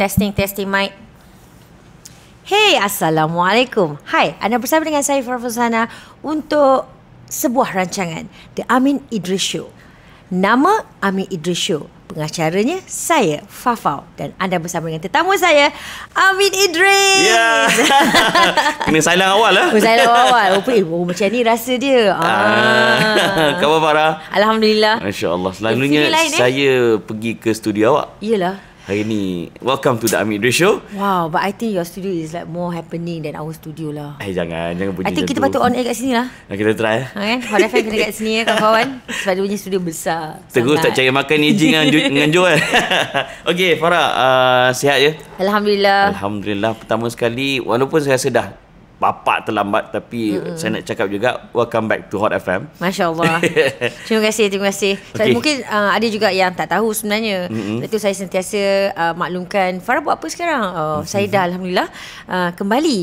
Testing, testing mic. Hey, Assalamualaikum. Hai, anda bersama dengan saya Farfusana untuk sebuah rancangan The Amin Idris Show. Nama Amin Idris Show. Pengacaranya saya, Fafau. Dan anda bersama dengan tetamu saya, Amin Idris. Ya. Yeah. Kena silang awal lah. Kena silang awal. Rupa, eh, oh, oh, macam ni rasa dia. Ah. ah. Kabar Farah? Alhamdulillah. Masya Allah. Selalunya eh, lain, eh. saya pergi ke studio awak. Yelah. Hari ni Welcome to the Amin Idris Show Wow But I think your studio Is like more happening Than our studio lah Eh jangan Jangan bunyi I think kita patut on air kat sini lah nah, Kita try eh Okay Hot FM kena kat sini ya Kawan-kawan Sebab dia punya studio besar Teguh tak cari makan Eji ah, dengan, dengan Jo Okay Farah uh, Sihat je Alhamdulillah Alhamdulillah Pertama sekali Walaupun saya rasa dah bapak terlambat tapi mm-hmm. saya nak cakap juga welcome back to Hot FM. Masya-Allah. terima kasih, terima kasih. Okay. Saya mungkin uh, ada juga yang tak tahu sebenarnya. Mm-hmm. Itu saya sentiasa uh, maklumkan Farah buat apa sekarang? Oh, mm-hmm. saya dah alhamdulillah uh, kembali.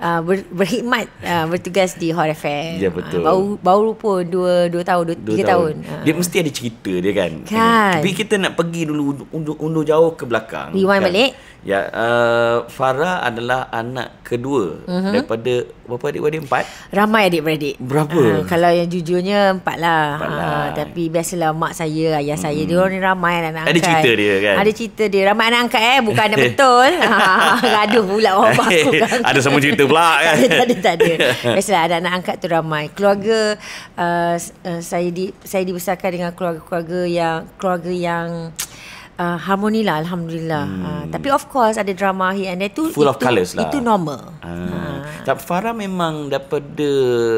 Uh, ber, berkhidmat uh, bertugas di Hot FM. Ya betul. Uh, baru baru pun dua dua tahun dua 3 tahun. tahun. Uh. Dia mesti ada cerita dia kan. kan. Tapi kita nak pergi dulu undur, undur jauh ke belakang. Rewind kan? balik. Ya uh, Farah adalah anak kedua uh-huh. daripada berapa adik-beradik? Empat? Ramai adik-beradik. Berapa? Uh, kalau yang jujurnya empat lah. Empat lah. Uh, ah, tapi biasalah mak saya, ayah hmm. saya, mhm. dia ni ramai anak angkat. Ada cerita dia kan? Ada cerita dia. Ramai anak angkat eh. Bukan anak betul. Gaduh pula orang baku kan. Ada semua cerita pula kan. tak ada, tak ada, tak ada. Biasalah ada anak angkat tu ramai. Keluarga uh, uh, saya di saya dibesarkan dengan keluarga-keluarga yang keluarga yang Uh, harmoni lah Alhamdulillah hmm. uh, Tapi of course Ada drama here and there tu, Full itu, of colours lah Itu normal uh. Ah. Uh. Ah. Tak, Farah memang Daripada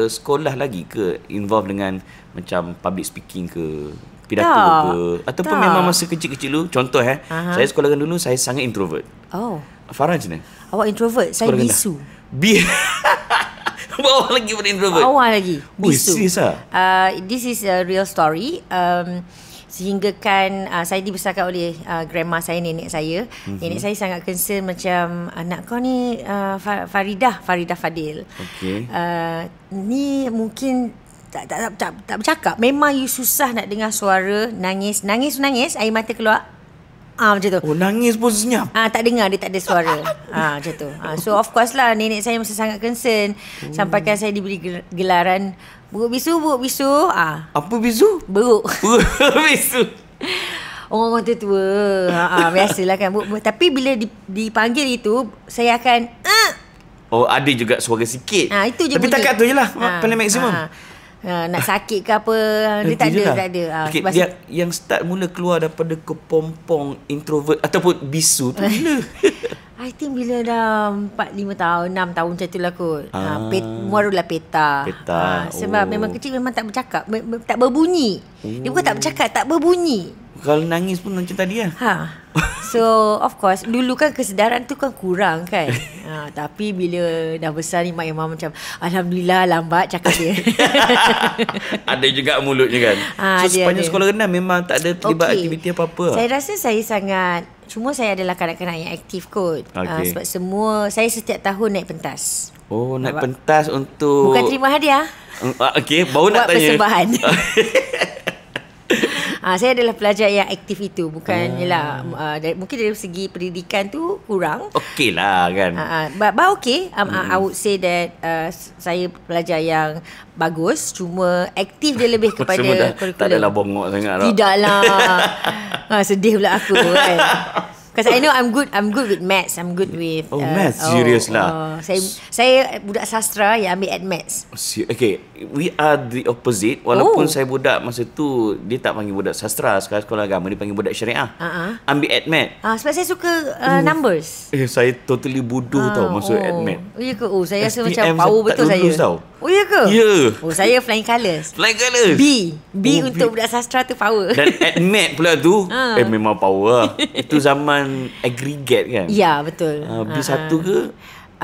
Sekolah lagi ke Involve dengan Macam public speaking ke Pidato tak. ke Ataupun tak. memang Masa kecil-kecil dulu Contoh eh uh-huh. Saya sekolah dulu Saya sangat introvert Oh Farah macam mana? Awak introvert Saya sekolah bisu rendah. Bia Bawah lagi pada introvert Bawah lagi Bisu Ui, ah? uh, This is a real story um, Sehinggakan uh, saya dibesarkan oleh uh, grandma saya, nenek saya mm-hmm. Nenek saya sangat concern macam Anak uh, kau ni uh, Faridah, Faridah Fadil okay. uh, Ni mungkin tak, tak, tak, tak, tak bercakap Memang you susah nak dengar suara Nangis, nangis, nangis Air mata keluar Ah macam tu. Oh nangis pun senyap. Ah tak dengar dia tak ada suara. Ah macam tu. Ha, so of course lah nenek saya masih sangat concern Sampai sampaikan saya diberi gelaran buruk bisu buruk bisu. Ah. Apa bisu? Buruk. bisu. Orang-orang tua tua. Ah, ha, ah, ha, biasalah kan. Buruk, buruk. Tapi bila dipanggil itu saya akan Ugh! Oh ada juga suara sikit. Ah itu je. Tapi takat tu jelah. Ha, Paling maksimum. Ha. Ha, nak sakit ke apa ha, Dia tak ada, lah. tak ada ha, okay, sebab dia, Yang start mula keluar daripada kepompong introvert Ataupun bisu tu bila? I think bila dah 4, 5 tahun, 6 tahun macam tu lah kot ha, ha pet, Muarulah peta, peta. Ha, Sebab oh. memang kecil memang tak bercakap Tak berbunyi oh. Dia bukan tak oh. bercakap, tak berbunyi Kalau nangis pun macam tadi lah ha. So of course Dulu kan kesedaran tu kan kurang kan ha, Tapi bila dah besar ni Mak Imam macam Alhamdulillah lambat cakap dia Ada juga mulutnya kan ha, So dia, sepanjang dia. sekolah renang Memang tak ada terlibat okay. aktiviti apa-apa lah? Saya rasa saya sangat Cuma saya adalah kanak-kanak yang aktif kot ah, okay. ha, Sebab semua Saya setiap tahun naik pentas Oh naik Nampak? pentas untuk Bukan terima hadiah Okay baru nak tanya Buat persembahan uh, saya adalah pelajar yang aktif itu bukan hmm. ialah, uh, mungkin dari segi pendidikan tu kurang okay lah kan uh, uh, but, but okay um, hmm. I would say that uh, saya pelajar yang bagus cuma aktif dia lebih kepada dah, tak adalah bongok sangat lah. tidaklah uh, sedih pula aku kan Because I know I'm good I'm good with maths I'm good with Oh uh, maths oh, Serious lah oh, Saya saya budak sastra Yang ambil at maths oh, Okay We are the opposite Walaupun oh. saya budak Masa tu Dia tak panggil budak sastra Sekarang sekolah agama Dia panggil budak syariah uh-huh. Ambil at maths uh, Sebab saya suka uh, hmm. numbers Eh saya totally bodoh uh, tau Masa oh. at maths Oh saya rasa macam Power betul saya Oh ya ke? Ya. Yeah. Oh saya flying colours. flying colours. B. B oh, untuk B. budak sastra tu power. Dan admit pula tu ha. eh memang power lah. Itu zaman aggregate kan? Ya betul. Uh, B1 uh, ke?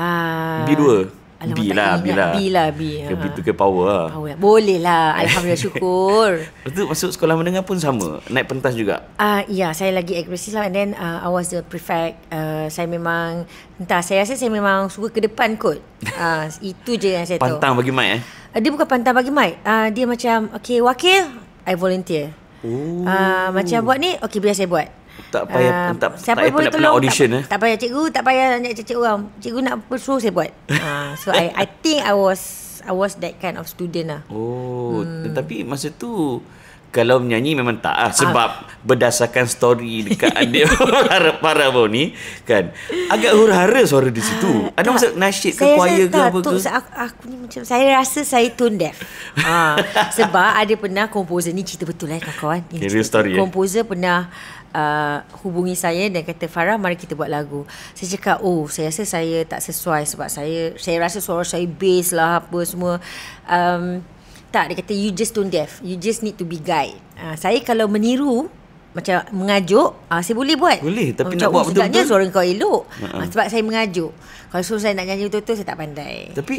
Uh, ah, B2. B lah, B lah. B lah, B. Ke B ha. to ke power lah. Power. Boleh lah. Alhamdulillah syukur. Lepas tu masuk sekolah menengah pun sama? Naik pentas juga? Ah uh, ya, saya lagi agresif lah. And then uh, I was the prefect. Uh, saya memang, entah saya rasa saya memang suka ke depan kot. Uh, itu je yang saya tahu. Pantang bagi mic eh? Uh, dia bukan pantang bagi mic. Uh, dia macam, okay wakil, I volunteer. Uh, macam buat ni, okay biar saya buat tak payah uh, tak, siapa tak payah boleh tolong audition tak, eh. tak payah cikgu tak payah nak cakap orang cikgu nak pursue saya buat uh, so i i think i was i was that kind of student lah oh hmm. tetapi masa tu kalau menyanyi memang tak lah. Sebab ah. berdasarkan story dekat adik para bau ni. Kan. Agak hurhara suara di situ. Ah, Ada maksud nasyid ke choir ke apa tu, ke? Aku, aku ni macam, saya rasa saya tone deaf. ah, sebab ada pernah komposer ni cerita betul lah eh, kawan-kawan. Eh? Komposer eh. pernah uh, hubungi saya dan kata Farah mari kita buat lagu. Saya cakap oh saya rasa saya tak sesuai sebab saya saya rasa suara saya bass lah apa semua. Um, tak dia kata you just don't deaf. You just need to be guide. Uh, saya kalau meniru macam mengajuk uh, Saya boleh buat Boleh Tapi macam, nak oh, buat betul-betul Sebabnya suara kau elok uh-huh. uh, Sebab saya mengajuk Kalau suruh saya nak nyanyi betul-betul Saya tak pandai Tapi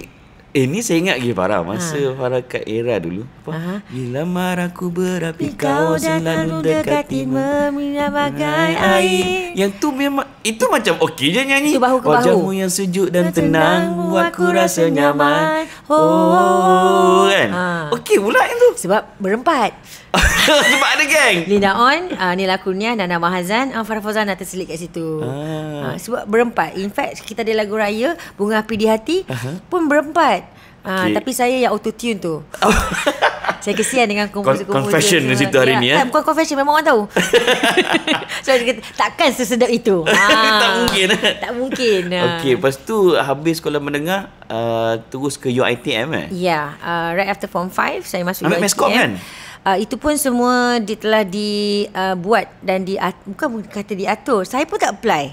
Eh ni saya ingat lagi Farah Masa ha. Farah kat era dulu apa? Bila maraku berapi Kau selalu dekati Meminah bagai air Yang tu memang Itu macam okey je nyanyi bahu ke Wajahmu yang sejuk dan tenang, tenang Aku rasa nyaman Oh, oh, oh, oh, oh. kan ha. Okey pula yang tu Sebab berempat Sebab ada geng Linda On uh, Nila Kurnia Dan Nama Hazan uh, Farah Fauzan dah terselit kat situ ah. uh, Sebab berempat In fact kita ada lagu raya Bunga Api Di Hati uh-huh. Pun berempat ah, okay. Tapi saya yang auto-tune tu oh. Saya kesian dengan komposer-komposer Confession di situ hari ya, ni ya? Eh? Tak, bukan confession Memang orang tahu So dia kata Takkan sesedap itu ha, Tak mungkin Tak mungkin Okay Lepas tu Habis sekolah mendengar uh, Terus ke UITM eh Ya yeah, uh, Right after form 5 Saya masuk Ambil UITM Ambil meskom kan uh, itu pun semua dia telah dibuat uh, dan di bukan kata diatur. Saya pun tak apply.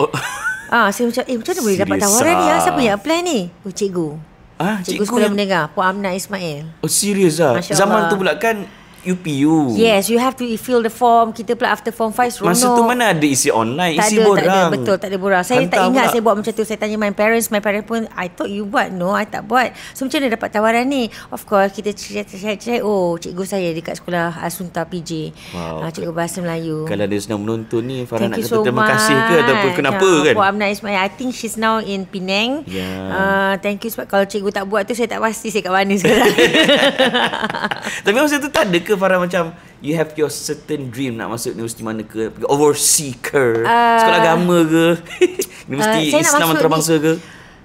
Oh. Ah, oh. uh, saya macam eh macam mana Serius boleh dapat tawaran ni? Ah, ah, siapa yang apply ni? Oh, cikgu. Ah, cikgu, cikgu sekolah yang... menengah, Puan Amna Ismail. Oh, serius ah. Zaman tu pula kan UPU. Yes, you have to fill the form. Kita pula after form 5 seronok. Masa tu mana ada isi online? Tak isi ada, borang. Tak ada, betul, tak ada borang. Saya Hantar tak ingat pula. saya buat macam tu. Saya tanya my parents. My parents pun, I thought you buat. No, I tak buat. So, macam mana dapat tawaran ni? Of course, kita cerita-cerita. Oh, cikgu saya dekat sekolah Asunta PJ. Wow. Ah, cikgu Bahasa Melayu. Kalau ada sedang menonton ni, Farah Thank nak kata so terima kasih ke? Ataupun kenapa yeah, kan? I think she's now in Penang. Yeah. Ya. Uh, thank you sebab kalau cikgu tak buat tu, saya tak pasti saya kat mana sekarang. Tapi masa tu tak ada ke ke Farah macam you have your certain dream nak masuk universiti mana ke pergi overseas ke uh, sekolah agama ke universiti uh, Islam antarabangsa ke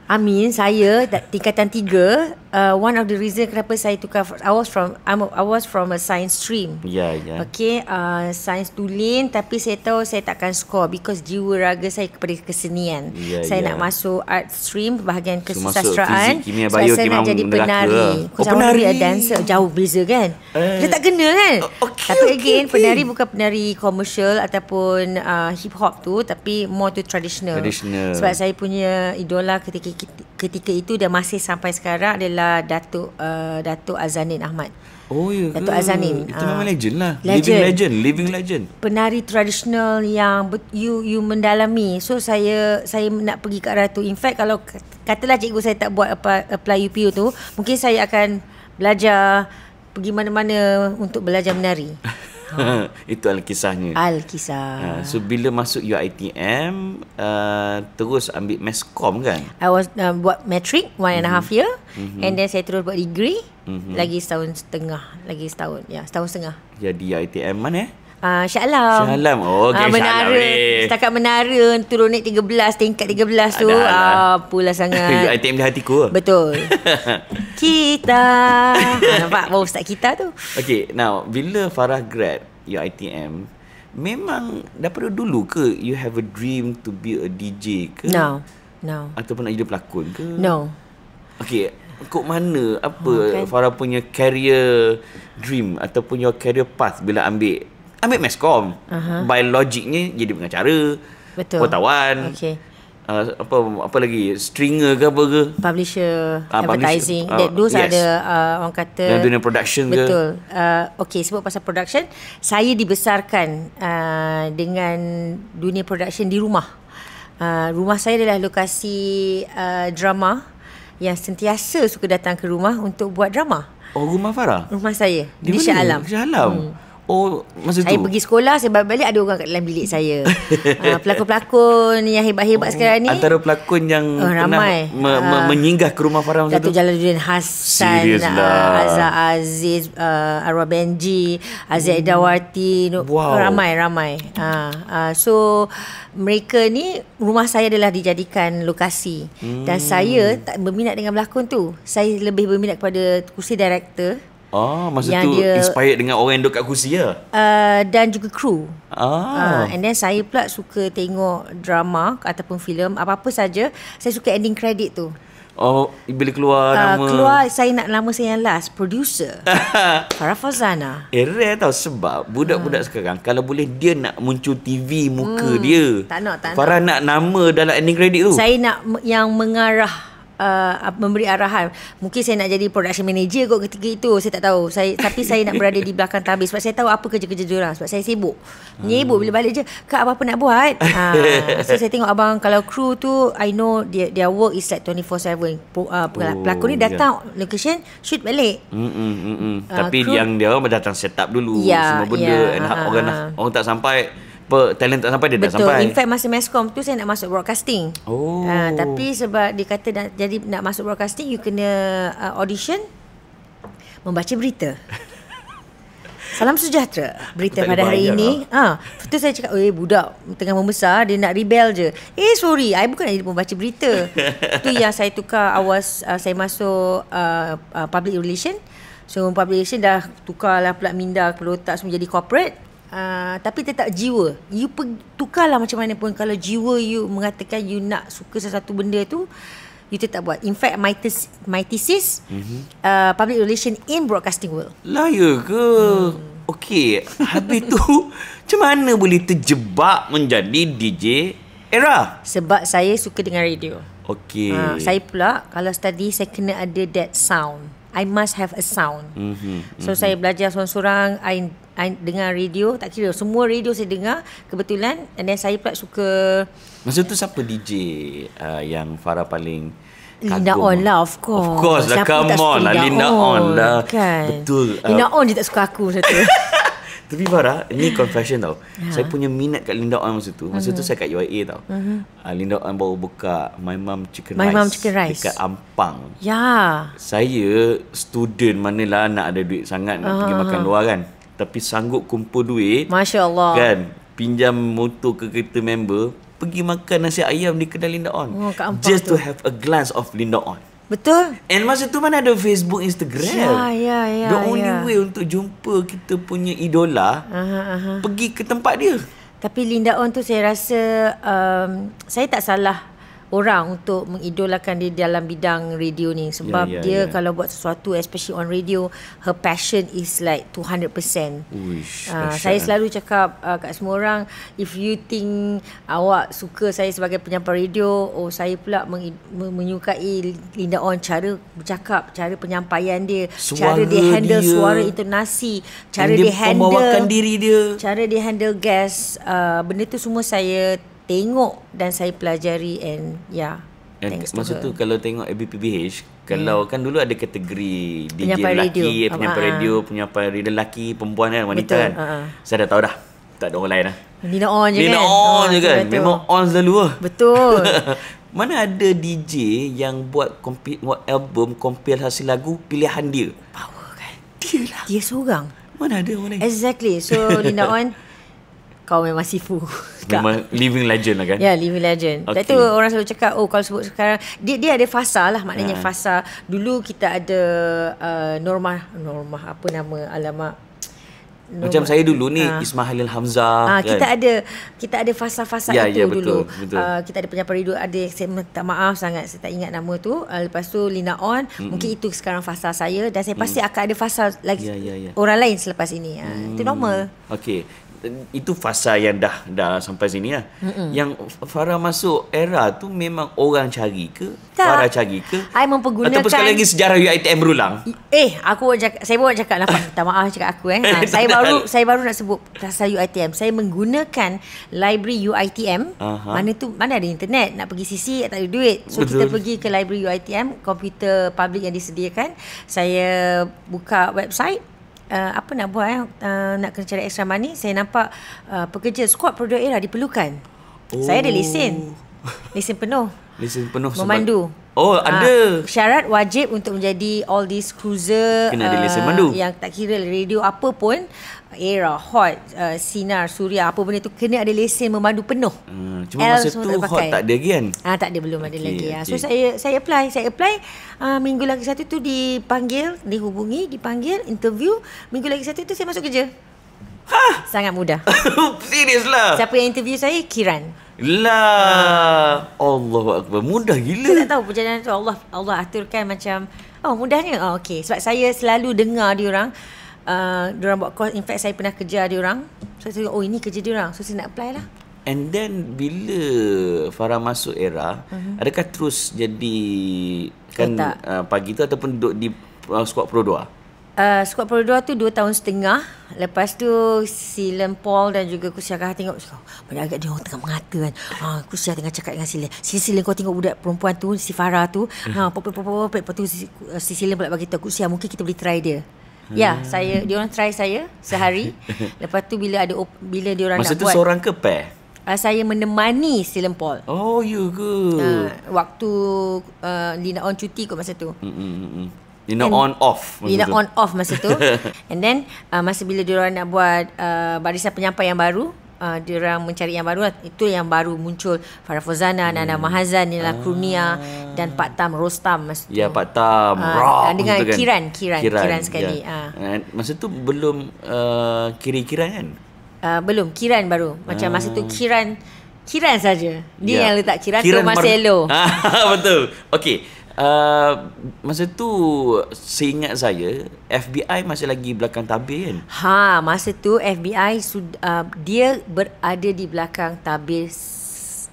Amin saya tingkatan tiga uh, one of the reason kenapa saya tukar I was from I'm, I was from a science stream. Yeah, yeah. Okay, uh, science tulen tapi saya tahu saya takkan score because jiwa raga saya kepada kesenian. Yeah, saya yeah. nak masuk art stream bahagian kesusastraan. So, masuk fizik, kimia, bio, saya nak jadi penari. Lah. Oh, penari. Saya dancer. Jauh beza kan? Uh, Dia tak kena kan? Oh, okay, tapi okay, again, okay. penari bukan penari commercial ataupun uh, hip hop tu tapi more to traditional. Traditional. Sebab saya punya idola ketika kita ketika itu dan masih sampai sekarang adalah Datuk uh, Datuk Azanin Ahmad. Oh ya. Datuk Azanin. Itu uh, ah. memang legend lah. Legend. Living legend, living legend. Penari tradisional yang you you mendalami. So saya saya nak pergi ke Ratu. In fact kalau katalah cikgu saya tak buat apa apply UPU tu, mungkin saya akan belajar pergi mana-mana untuk belajar menari. Itu Alkisahnya Alkisah uh, So bila masuk UITM uh, Terus ambil meskom kan I was uh, Buat matric One mm-hmm. and a half mhm. year mm-hmm. And then saya terus buat degree mm-hmm. Lagi setahun setengah Lagi setahun Ya yeah, setahun setengah Jadi UITM mana eh uh, ah, Shah Alam Oh okay, uh, Menara eh. Setakat menara Turun naik 13 Tingkat 13 tu Adalah. uh, ah, Apalah sangat Item di hatiku Betul Kita ah, Nampak Bawa ustaz kita tu Okay Now Bila Farah grad Your ITM Memang dapat dulu ke You have a dream To be a DJ ke No No Ataupun nak jadi pelakon ke No Okay Kok mana apa okay. Oh, Farah punya career dream ataupun your career path bila ambil ambil meskom uh-huh. by logicnya jadi pengacara betul wartawan okay. uh, apa apa lagi stringer ke apa ke publisher uh, advertising publisher, uh, ah, that those yes. ada uh, orang kata Dan dunia production betul. ke betul uh, okey sebab pasal production saya dibesarkan uh, dengan dunia production di rumah uh, rumah saya adalah lokasi uh, drama yang sentiasa suka datang ke rumah untuk buat drama Oh rumah Farah? Rumah saya Di, di Syah Alam Syah Alam hmm. Oh masa saya tu Saya pergi sekolah Saya balik-balik Ada orang kat dalam bilik saya uh, Pelakon-pelakon Yang hebat-hebat oh, sekarang ni Antara pelakon yang oh, Ramai me- me- ah. Menyinggah ke rumah Farah Datuk Jalaluddin Hassan uh, Azhar Aziz uh, Arwah Benji Aziz hmm. Edawati no, Ramai-ramai uh, uh, So Mereka ni Rumah saya adalah Dijadikan lokasi hmm. Dan saya Tak berminat dengan pelakon tu Saya lebih berminat kepada Kursi director Ah, oh, masa yang tu dia, inspired dengan orang yang duduk kat kursi ya? Uh, dan juga kru. Ah. Uh, and then saya pula suka tengok drama ataupun filem apa-apa saja. Saya suka ending credit tu. Oh, bila keluar uh, nama Keluar saya nak nama saya yang last Producer Farah Fazana Eh, rare tau Sebab budak-budak hmm. sekarang Kalau boleh dia nak muncul TV muka hmm, dia Tak nak, tak Farah nak nak nama dalam ending credit tu Saya nak yang mengarah uh, memberi arahan. Mungkin saya nak jadi production manager kot ketika itu. Saya tak tahu. Saya, tapi saya nak berada di belakang tabir. Sebab saya tahu apa kerja-kerja diorang. Sebab saya sibuk. Menyibuk hmm. bila balik je. Kak apa-apa nak buat? uh, so saya tengok abang kalau crew tu. I know dia dia work is like 24-7. Uh, ah, pelakon oh, ni ya. datang yeah. location. Shoot balik. Mm-mm, mm-mm. Uh, tapi crew, yang dia orang datang set up dulu. Yeah, semua benda. Yeah, and uh, orang, uh, orang tak sampai apa talent tak sampai dia Betul. dah sampai. Betul. In fact masa Mescom tu saya nak masuk broadcasting. Oh. Uh, tapi sebab dia kata nak, jadi nak masuk broadcasting you kena uh, audition membaca berita. Salam sejahtera. Berita pada hari ini. Lah. Ah, ha, tu saya cakap, "Eh budak tengah membesar, dia nak rebel je." Eh sorry, I bukan nak jadi pembaca berita. tu yang saya tukar awas uh, saya masuk uh, uh, public relation. So public relation dah tukarlah pula minda kalau tak semua jadi corporate uh, tapi tetap jiwa you per, tukarlah macam mana pun kalau jiwa you mengatakan you nak suka sesuatu benda tu you tetap buat in fact my thesis, my thesis mm-hmm. uh, public relation in broadcasting world layer ke hmm. Okay. habis tu macam mana boleh terjebak menjadi DJ era? Sebab saya suka dengan radio. Okay. Ha, ah, saya pula kalau study saya kena ada that sound. I must have a sound. Mm-hmm, so mm-hmm. saya belajar seorang-seorang I, I dengar radio tak kira semua radio saya dengar kebetulan and then saya pula suka Masa tu siapa DJ uh, yang Farah paling Linda On lah of course. Of course, lah come on lah Linda On lah. Kan? Betul. Uh. Linda On dia tak suka aku satu. Tapi Farah Ni confession tau ha. Saya punya minat kat Linda On masa tu Masa uh tu ha. saya kat UIA tau uh-huh. uh, Linda On baru buka My Mom Chicken My Rice My Mom Chicken Rice Dekat Ampang Ya Saya Student manalah Nak ada duit sangat Nak uh-huh. pergi makan luar kan Tapi sanggup kumpul duit Masya Allah Kan Pinjam motor ke kereta member Pergi makan nasi ayam Di kedai Linda On oh, Just tu. to have a glance Of Linda On Betul. And masa tu mana ada Facebook, Instagram. Ya, ya, ya. The only ya. way untuk jumpa kita punya idola, aha, aha. pergi ke tempat dia. Tapi Linda On tu saya rasa um, saya tak salah orang untuk mengidolakan dia dalam bidang radio ni sebab yeah, yeah, dia yeah. kalau buat sesuatu especially on radio her passion is like 200%. uh, ah, saya eh. selalu cakap uh, kat semua orang if you think awak suka saya sebagai penyampai radio oh saya pula meng- menyukai Linda On cara bercakap, cara penyampaian dia, suara cara dia handle dia. suara intonasi, cara dia, dia handle diri dia. Cara dia handle guest uh, ah, benda tu semua saya tengok dan saya pelajari and yeah. And thanks masa to tu her. kalau tengok ABPBH kalau yeah. Hmm. kan dulu ada kategori DJ penyapa lelaki, radio. Eh, penyampai ah, ah, radio, ah. penyampai radio lelaki, perempuan kan, wanita Betul. kan. uh Saya dah tahu dah. Tak ada orang lain lah. Nina on je Nina kan. on oh, je kan. Betul. Memang on selalu lah. Betul. Mana ada DJ yang buat, kompi, buat album, compile hasil lagu, pilihan dia? Power kan. Dia lah. Dia seorang. Mana ada orang lain. Exactly. So, Nina on kau memang sifu. Memang living legend lah kan? Ya, yeah, living legend. Okay. Lepas tu orang selalu cakap, oh kalau sebut sekarang, dia, dia ada fasa lah maknanya ha. fasa. Dulu kita ada uh, norma, norma apa nama, alamak. Norma. Macam saya dulu ni ha. Ismail Halil Hamzah ha, kan? Kita kan? ada Kita ada fasa-fasa ya, itu ya, dulu betul. Uh, Kita ada penyampai radio Ada Saya minta maaf sangat Saya tak ingat nama tu uh, Lepas tu Lina On Mm-mm. Mungkin itu sekarang fasa saya Dan saya pasti mm. akan ada fasa lagi ya, ya, ya. Orang lain selepas ini uh, Itu normal Okay itu fasa yang dah dah sampai sini lah. Mm-mm. Yang Farah masuk era tu memang orang cari ke? Tak. Farah cari ke? I mempergunakan... Ataupun sekali lagi sejarah UITM berulang? Eh, aku cakap, saya pun cakap lah. Minta maaf cakap aku eh. Ha, saya baru saya baru nak sebut pasal UITM. Saya menggunakan library UITM. uh Mana tu, mana ada internet. Nak pergi sisi, tak ada duit. So, Betul. kita pergi ke library UITM. Komputer public yang disediakan. Saya buka website uh, apa nak buat eh? uh, nak kena cari extra money saya nampak uh, pekerja squad produk era lah diperlukan oh. saya ada lesen oh. lesen penuh lesen penuh memandu oh ah, ada uh, syarat wajib untuk menjadi all these cruiser kena ada lesen uh, mandu yang tak kira radio apa pun era hot uh, sinar suria apa benda tu kena ada lesen memandu penuh. Hmm cuma L masa tu tak hot tak ada lagi kan? Ah tak ada belum okay, ada lagi. Okay. Ah, so saya saya apply, saya apply uh, minggu lagi satu tu dipanggil, dihubungi, dipanggil interview, minggu lagi satu tu saya masuk kerja. Ha sangat mudah. Serius lah. Siapa yang interview saya? Kiran. Lah uh, Allahuakbar mudah gila. Saya tak tahu perjalanan tu Allah Allah aturkan macam oh mudahnya. Oh okey sebab saya selalu dengar dia orang uh, diorang buat course in fact saya pernah kerja dia orang so saya tengok oh ini kerja dia orang so saya nak apply lah and then bila Farah masuk era uh-huh. adakah terus jadi kan uh, pagi tu ataupun duduk di uh, squad pro 2 uh, squad pro 2 tu 2 tahun setengah lepas tu si Len Paul dan juga kusyakah tengok so, banyak agak dia orang tengah mengata kan uh, ah, Kusyah tengah cakap dengan si Len si, si Len kau tengok budak perempuan tu si Farah tu mhm. ha, uh-huh. ha, lepas tu si, si Len pula tahu Kusyah mungkin kita boleh try dia Ya, yeah, saya dia orang try saya sehari. Lepas tu bila ada op, bila dia orang nak buat. Masa tu seorang ke pair? Uh, saya menemani Silent Paul. Oh, you ke? Uh, waktu uh, Lina on cuti kot masa tu. Mm-mm-mm. Lina And, on off. Dia tu. on off masa tu. And then uh, masa bila dia orang nak buat uh, barisan penyampaian baru, uh, diorang mencari yang baru lah. Itu yang baru muncul Farah Fozana, hmm. Nana Mahazan, Nila ah. Kurnia ah. dan Pak Tam Rostam masa tu. Ya Pak Tam. Uh, ah, Rah, dengan kan. Kiran, Kiran, Kiran, Kiran ya. sekali. Ya. Uh. Masa tu belum uh, Kiri Kiran kan? Uh, belum, Kiran baru. Macam uh. masa tu Kiran Kiran saja. Dia ya. yang letak Kiran, Kiran tu Marcelo. betul. Okey. Uh, masa tu seingat saya FBI masih lagi belakang tabir kan? Ha, masa tu FBI sud- uh, dia berada di belakang tabir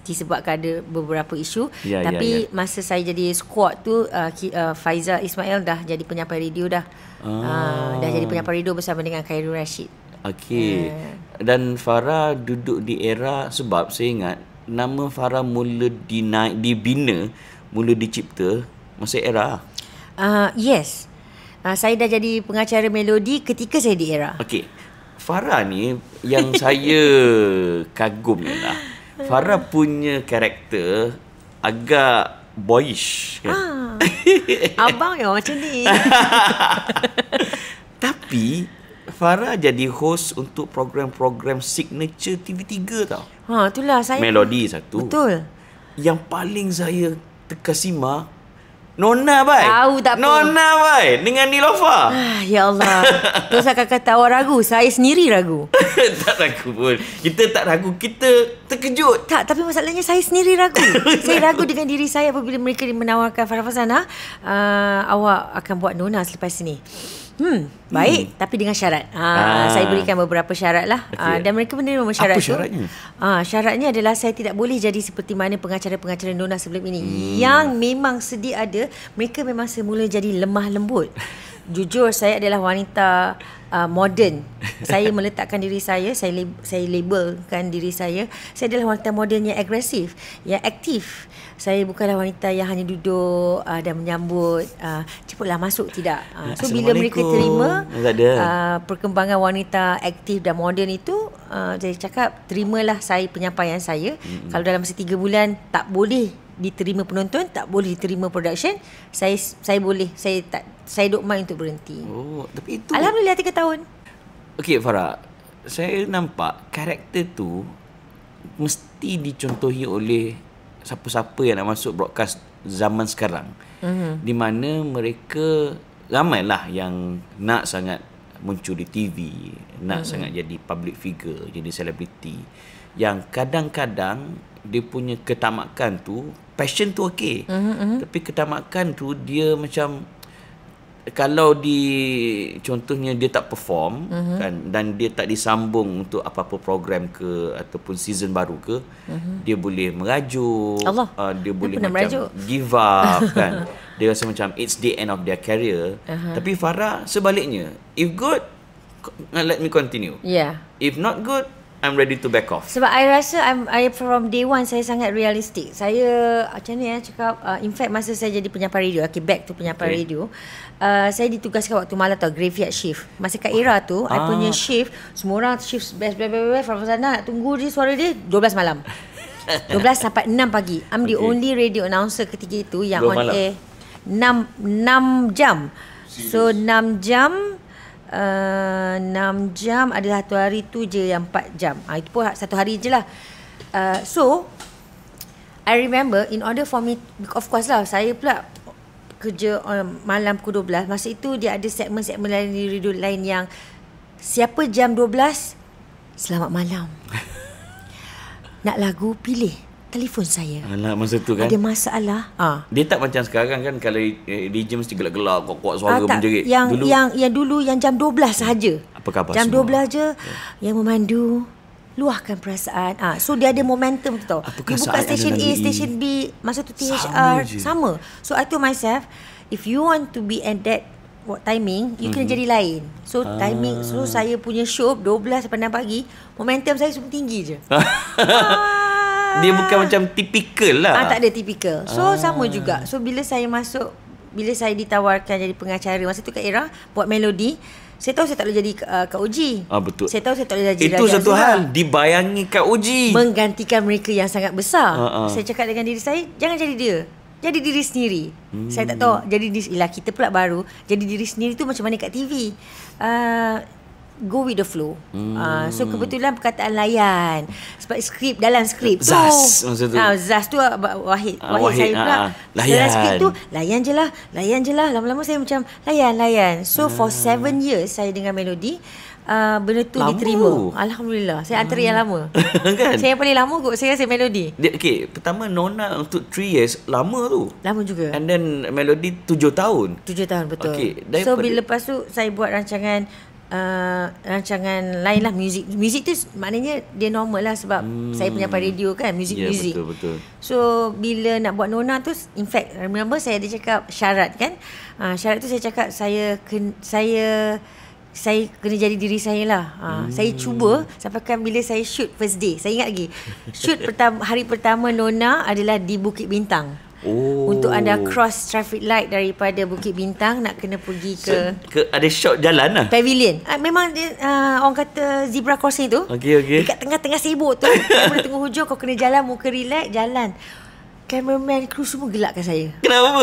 disebabkan ada beberapa isu ya, ya tapi ya, ya. masa saya jadi squad tu uh, uh, Faizal Ismail dah jadi penyampai radio dah. Ah. Uh, dah jadi penyampai radio bersama dengan Khairul Rashid. Okey. Yeah. Dan Farah duduk di era sebab saya ingat nama Farah mula dinaik dibina mula dicipta masa era uh, yes uh, saya dah jadi pengacara melodi ketika saya di era okey Farah ni yang saya kagum lah Farah punya karakter agak boyish kan? ah, abang yang macam ni tapi Farah jadi host untuk program-program signature TV3 tau. Ha, itulah saya. Melodi satu. Betul. Yang paling saya terkesima Nona bai Tahu tak apa Nona bai Dengan Nilofa ah, Ya Allah Terus akan kata awak ragu Saya sendiri ragu Tak ragu pun Kita tak ragu Kita terkejut Tak tapi masalahnya Saya sendiri ragu Saya ragu dengan diri saya Apabila mereka menawarkan Farah Fazana uh, ah, Awak akan buat Nona selepas ini Hmm, baik hmm. tapi dengan syarat. Ha, ah. saya berikan beberapa syarat lah. Okay. Ha, ah, dan mereka menerima syarat syaratnya? Apa ah, syaratnya? Ha, syaratnya adalah saya tidak boleh jadi seperti mana pengacara-pengacara Nona sebelum ini. Hmm. Yang memang sedih ada, mereka memang semula jadi lemah lembut. Jujur saya adalah wanita uh, modern. saya meletakkan diri saya, saya lab, saya labelkan diri saya, saya adalah wanita modern yang agresif, yang aktif. Saya bukanlah wanita yang hanya duduk uh, dan menyambut uh, cepatlah masuk tidak. Uh, so bila mereka terima uh, perkembangan wanita aktif dan modern itu uh, saya cakap terimalah saya penyampaian saya. Mm-hmm. Kalau dalam masa 3 bulan tak boleh diterima penonton, tak boleh diterima production, saya saya boleh, saya tak saya duk main untuk berhenti. Oh, tapi itu. Alhamdulillah 3 tahun. Okey Farah, saya nampak karakter tu mesti dicontohi oleh siapa-siapa yang nak masuk broadcast zaman sekarang. Mm-hmm. Di mana mereka ramai lah yang nak sangat muncul di TV, nak mm-hmm. sangat jadi public figure, jadi selebriti. Yang kadang-kadang dia punya ketamakan tu, passion tu okey. Mm-hmm. Tapi ketamakan tu dia macam kalau di contohnya dia tak perform uh-huh. kan dan dia tak disambung untuk apa-apa program ke ataupun season baru ke uh-huh. dia boleh merajuk Allah. Uh, dia boleh dia macam give up kan dia rasa macam it's the end of their career uh-huh. tapi Farah sebaliknya if good let me continue yeah if not good I'm ready to back off. Sebab I rasa I'm, I from day one saya sangat realistik. Saya ah, macam ni eh cakap uh, in fact masa saya jadi penyampai radio, okay back tu penyampai okay. radio. Uh, saya ditugaskan waktu malam tau graveyard shift. Masa kat era tu ah. I punya shift semua orang shift best best best from sana nak tunggu dia suara dia 12 malam. 12 sampai 6 pagi. I'm okay. the only radio announcer ketika itu yang on malam. air 6 6 jam. So 6 jam uh, jam adalah satu hari tu je yang 4 jam ha, Itu pun ha, satu hari je lah uh, So I remember in order for me Of course lah saya pula kerja on eh, malam pukul 12 Masa itu dia ada segmen-segmen lain di lain yang Siapa jam 12 Selamat malam Nak lagu pilih telefon saya. Alah masa tu kan. Ada masalah. Ha. Dia tak macam sekarang kan kalau eh, DJ mesti gelak-gelak kuat-kuat suara ha, menjerit. Yang dulu. yang yang dulu yang jam 12 hmm. saja. Apa khabar Jam semua? 12 je ya. yang memandu luahkan perasaan. Ah, so dia ada momentum tu tau. Apa dia buka station A, station B, masa tu THR sama. sama. So I told myself if you want to be at that what timing, you mm-hmm. kena mhm. jadi lain. So ah. timing so saya punya show 12 sampai 6 pagi, momentum saya semua tinggi je. ah. Dia bukan macam typical lah. Ah tak ada typical. So ah. sama juga. So bila saya masuk bila saya ditawarkan jadi pengacara masa tu Kak era buat melodi saya tahu saya tak boleh jadi uh, Kak Uji. Ah betul. Saya tahu saya tak boleh jadi. Itu satu hal dibayangi Kak Uji. Menggantikan mereka yang sangat besar. Ah, ah. Saya cakap dengan diri saya jangan jadi dia. Jadi diri sendiri. Hmm. Saya tak hmm. tahu jadi diri kita pula baru. Jadi diri sendiri tu macam mana kat TV. Uh, ah, go with the flow. Ah, hmm. Uh, so kebetulan perkataan layan sebab skrip dalam skrip tu. Zaz maksud tu. Uh, ah, zaz tu ah, Wahid. Uh, Wahid, Wahid saya pula. Uh, layan. Dalam skrip tu layan je lah. Layan je lah. Lama-lama saya macam layan, layan. So uh. for seven years saya dengan Melody uh, benda tu lama. diterima. Alhamdulillah. Saya antara uh. yang lama. kan? Saya yang paling lama kot. Saya rasa Melody. okay. Pertama Nona untuk three years lama tu. Lama juga. And then Melody tujuh tahun. Tujuh tahun betul. Okay. So bila lepas tu saya buat rancangan uh, rancangan lain lah muzik muzik tu maknanya dia normal lah sebab hmm. saya punya apa radio kan muzik yeah, muzik so bila nak buat nona tu in fact remember saya ada cakap syarat kan uh, syarat tu saya cakap saya ken, saya saya kena jadi diri saya lah uh, hmm. saya cuba sampai kan bila saya shoot first day saya ingat lagi shoot pertama, hari pertama nona adalah di Bukit Bintang Oh. Untuk ada cross traffic light daripada Bukit Bintang nak kena pergi ke so, ke ada short jalan lah. Pavilion. Uh, memang dia uh, orang kata zebra crossing tu. Okey okey. Dekat tengah-tengah sibuk tu. Kalau tengah hujung kau kena jalan muka relax jalan. Cameraman kru semua gelakkan saya. Kenapa?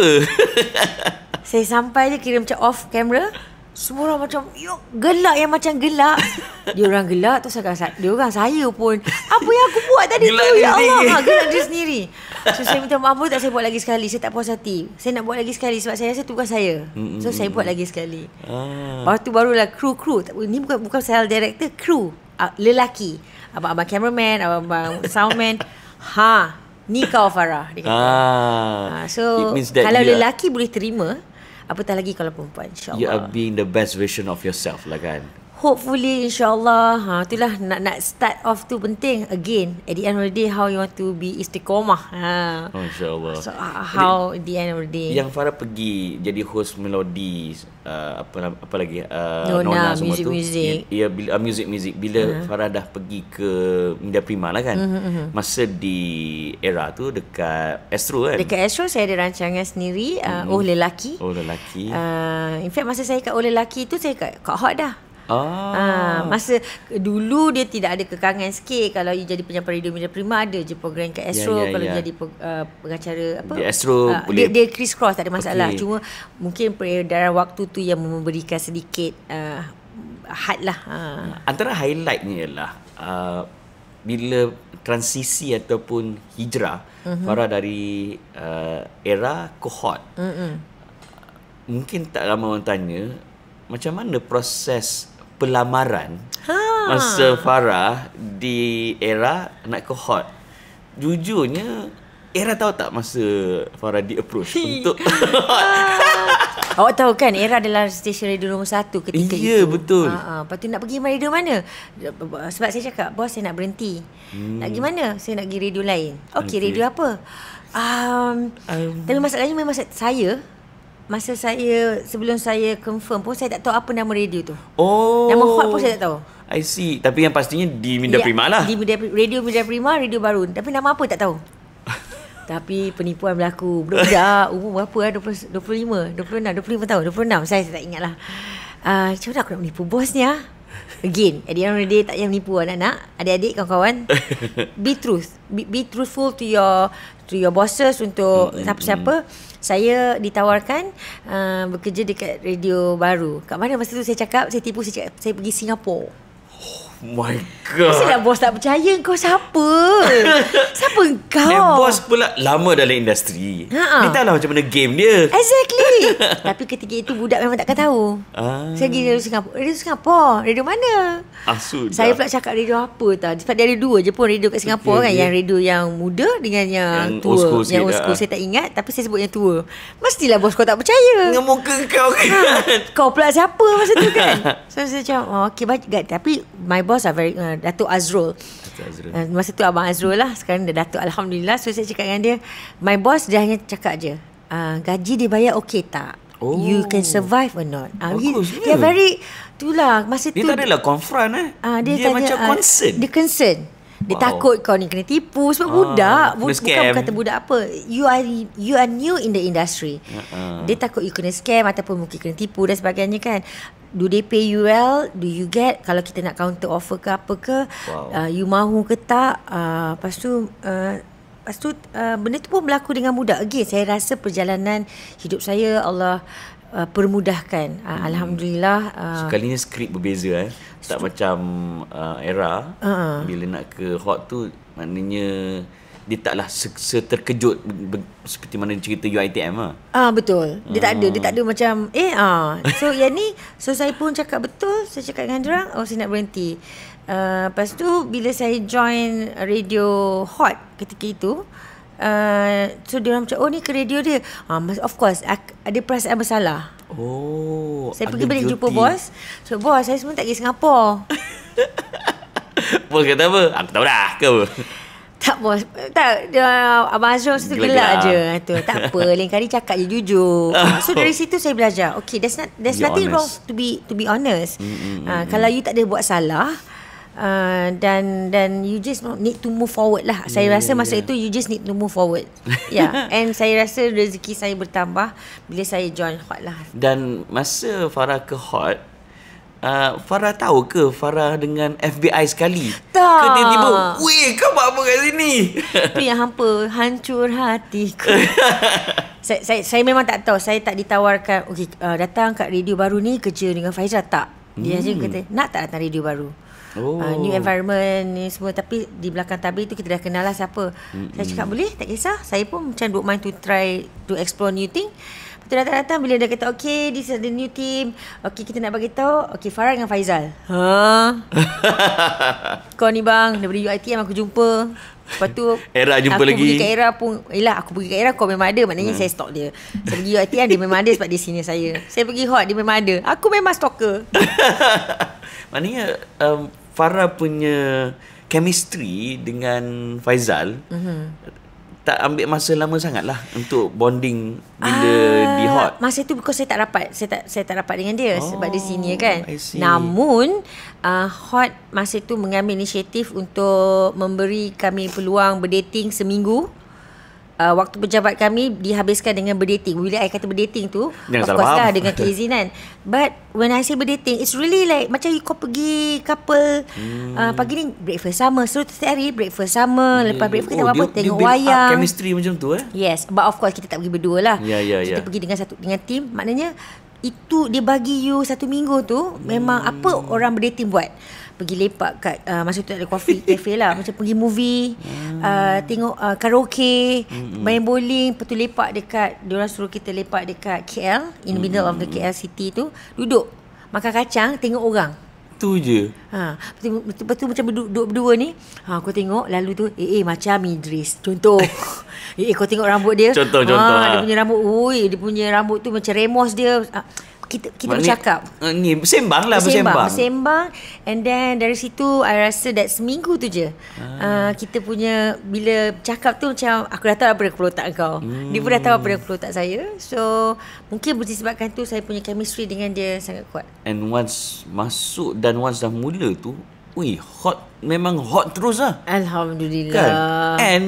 saya sampai je kira macam off camera. Semua orang macam yuk gelak yang macam gelak. Dia orang gelak tu saya dia orang saya pun apa yang aku buat tadi gelak tu ya Allah ha, gelak dia sendiri. So saya minta maaf pun tak saya buat lagi sekali Saya tak puas hati Saya nak buat lagi sekali Sebab saya rasa tugas saya So saya buat lagi sekali ah. Lepas tu barulah kru-kru Ini bukan bukan saya director Kru ah, Lelaki Abang-abang cameraman Abang-abang soundman Ha Ni kau Farah Dia kata ah. uh, So Kalau lelaki are... boleh terima Apatah lagi kalau perempuan InsyaAllah You are being the best version of yourself lah kan hopefully insyaallah ha itulah nak nak start off tu penting again at the end of the day how you want to be istiqomah ha oh, insyaallah so, uh, how jadi, the end of the day yang Farah pergi jadi host melodi uh, apa apa lagi uh, Nona, Nona semua music, tu music. ya, ya bila, uh, music music bila uh-huh. Farah dah pergi ke media prima lah kan uh-huh, uh-huh. masa di era tu dekat Astro kan dekat Astro saya ada rancangan sendiri uh, uh-huh. oh lelaki oh lelaki uh, in fact masa saya kat oh lelaki tu saya kat kat hot dah Ah. ah masa dulu dia tidak ada kekangan sikit kalau you jadi penyampai radio media prima ada je program kat ya, Astro yeah, yeah, kalau yeah. jadi uh, pengacara apa di Astro uh, boleh dia, dia criss tak ada masalah okay. cuma mungkin peredaran waktu tu yang memberikan sedikit uh, had lah uh. antara highlightnya ialah uh, bila transisi ataupun hijrah mm-hmm. dari uh, era cohort mm-hmm. mungkin tak ramai orang tanya macam mana proses pelamaran ha. masa Farah di era nak ke hot. Jujurnya Era tahu tak masa Farah di approach untuk Awak tahu kan Era adalah stesen radio nombor satu ketika yeah, itu Ya betul ha, ha. Lepas tu nak pergi radio mana Sebab saya cakap Bos saya nak berhenti hmm. Nak pergi mana Saya nak pergi radio lain Okey okay. radio apa um, um, Tapi masalahnya memang saya Masa saya Sebelum saya confirm pun Saya tak tahu apa nama radio tu Oh Nama hot pun saya tak tahu I see Tapi yang pastinya Di Minda ya, Prima lah Di Minda, Radio Minda Prima Radio baru Tapi nama apa tak tahu Tapi penipuan berlaku Budak-budak Umur berapa lah 20, 25 26 25 tahun 26 Saya tak ingat lah ah, Macam uh, mana aku nak menipu bosnya ah? Again At the end of the day Tak payah menipu anak-anak lah, Adik-adik kawan-kawan Be truth be, be truthful to your to your bosses untuk mm-hmm. siapa-siapa saya ditawarkan uh, bekerja dekat radio baru. Kat mana masa tu saya cakap saya tipu saya cakap saya pergi Singapura my god. Saya lah bos tak percaya kau siapa. siapa kau? Dan bos pula lama dalam industri. Ha. Dia tahu lah macam mana game dia. Exactly. Tapi ketika itu budak memang takkan tahu. Ah. Saya pergi dari Singapura. Radio Singapura. Radio mana? Ah, sudah. Saya pula cakap radio apa tau. Sebab dia ada dua je pun radio kat Singapura yeah, kan. Yeah. Yang radio yang muda dengan yang, yang tua. Old yang old school. Lah. Saya tak ingat. Tapi saya sebut yang tua. Mestilah bos kau tak percaya. Dengan muka kau ha, kan. Kau pula siapa masa tu kan? so saya cakap, oh, okay. Baik. Tapi my boss boss lah, very, uh, Datuk Azrul. Datuk Azrul. Uh, masa tu Abang Azrul lah. Sekarang dah Datuk Alhamdulillah. So, saya cakap dengan dia. My boss dia hanya cakap je. Uh, gaji dia bayar okey tak? Oh. You can survive or not? Uh, Bagus. Dia very... tu lah. dia tu. Dia tak adalah confront eh. Uh, dia dia tanya, macam uh, concern. Dia concern. Dia wow. takut kau ni kena tipu sebab ah, budak bu- bukan kata budak apa you are you are new in the industry. Uh-uh. Dia takut you kena scam ataupun mungkin kena tipu dan sebagainya kan. Do they pay you well? Do you get kalau kita nak counter offer ke apa ke? Wow. Uh, you mahu ke tak? Uh, lepas tu uh, lepas tu uh, benda tu pun berlaku dengan budak. Again saya rasa perjalanan hidup saya Allah uh, permudahkan. Uh, hmm. Alhamdulillah. Uh, Sekalinya skrip berbeza eh. Tak stu- macam uh, era uh-uh. bila nak ke hot tu maknanya dia taklah seterkejut ber- seperti mana cerita UiTM ah. Ah betul. Dia tak ada, dia tak hmm. ada macam eh ah. So yang ni so saya pun cakap betul, saya cakap dengan orang oh saya nak berhenti. Uh, lepas tu bila saya join radio hot ketika itu uh, Uh, so dia macam oh ni ke radio dia. Ah uh, of course ak- ada perasaan bersalah. Oh. Saya pergi balik jumpa bos. So bos saya semua tak pergi Singapura. bos kata apa? Aku tahu dah ke apa? Tak bos. Tak dia abang Azrul situ gelak je. Ah, tu tak apa. Lain kali cakap je jujur. so dari situ saya belajar. Okay that's not that's Be nothing wrong to be to be honest. Mm, mm, uh, mm, kalau mm. you tak ada buat salah, uh, dan dan you just need to move forward lah. Saya rasa yeah, masa yeah. itu you just need to move forward. yeah. And saya rasa rezeki saya bertambah bila saya join Hot lah. Dan masa Farah ke Hot Uh, Farah tahu ke Farah dengan FBI sekali? Tak. Ke tiba-tiba, weh kau buat apa kat sini? Itu yang hampa, hancur hatiku. saya, saya, saya memang tak tahu, saya tak ditawarkan, okay, uh, datang kat radio baru ni kerja dengan Faizah, tak. Dia hmm. je kata, nak tak datang radio baru? oh. uh, new environment ni semua tapi di belakang tabir tu kita dah kenal lah siapa Mm-mm. saya cakap boleh tak kisah saya pun macam don't mind to try to explore new thing Betul datang-datang bila dia kata okay this is the new team okay kita nak bagi tahu okay Farah dengan Faizal ha huh? kau ni bang daripada UITM aku jumpa Lepas tu Era jumpa aku lagi Aku pergi ke Era pun Yelah aku pergi ke Era Kau memang ada Maknanya hmm. saya stalk dia Saya pergi UITM kan, Dia memang ada Sebab dia senior saya Saya pergi Hot Dia memang ada Aku memang stalker Maknanya um, Farah punya chemistry dengan Faizal mm-hmm. Tak ambil masa lama sangat lah Untuk bonding Bila uh, ah, di hot Masa tu because saya tak rapat Saya tak saya tak rapat dengan dia oh, Sebab dia sini kan Namun uh, Hot masa tu mengambil inisiatif Untuk memberi kami peluang Berdating seminggu uh, waktu pejabat kami dihabiskan dengan berdating. Bila saya kata berdating tu, Yang of course lah dengan keizinan. But when I say berdating, it's really like macam you kau pergi couple. Hmm. Uh, pagi ni breakfast sama. Seluruh setiap hari breakfast sama. Hmm. Lepas breakfast kita oh, apa tengok wayang. chemistry macam tu eh. Yes. But of course kita tak pergi berdua lah. Ya, yeah, ya, yeah, ya. Kita yeah. pergi dengan satu dengan tim. Maknanya itu dia bagi you satu minggu tu hmm. memang apa orang berdating buat pergi lepak kat uh, masa tu tak ada coffee cafe lah macam pergi movie hmm. uh, tengok uh, karaoke hmm. main bowling lepas lepak dekat diorang suruh kita lepak dekat KL in the middle of the hmm. KL city tu duduk makan kacang tengok orang tu je ha lepas tu, lepas tu, lepas macam duduk berdua ni ha aku tengok lalu tu eh, eh macam Idris contoh eh, eh kau tengok rambut dia contoh ha, contoh dia ha. punya rambut oi dia punya rambut tu macam remos dia ha kita kita Maknanya, bercakap. Eh, ni bersembang lah bersembang. Bersembang and then dari situ I rasa that seminggu tu je. Ah. Uh, kita punya bila cakap tu macam aku dah tahu apa yang kelotak kau. Hmm. Dia pun dah tahu apa yang kelotak saya. So mungkin disebabkan tu saya punya chemistry dengan dia sangat kuat. And once masuk dan once dah mula tu Wih, hot memang hot terus lah. Alhamdulillah. Kan? And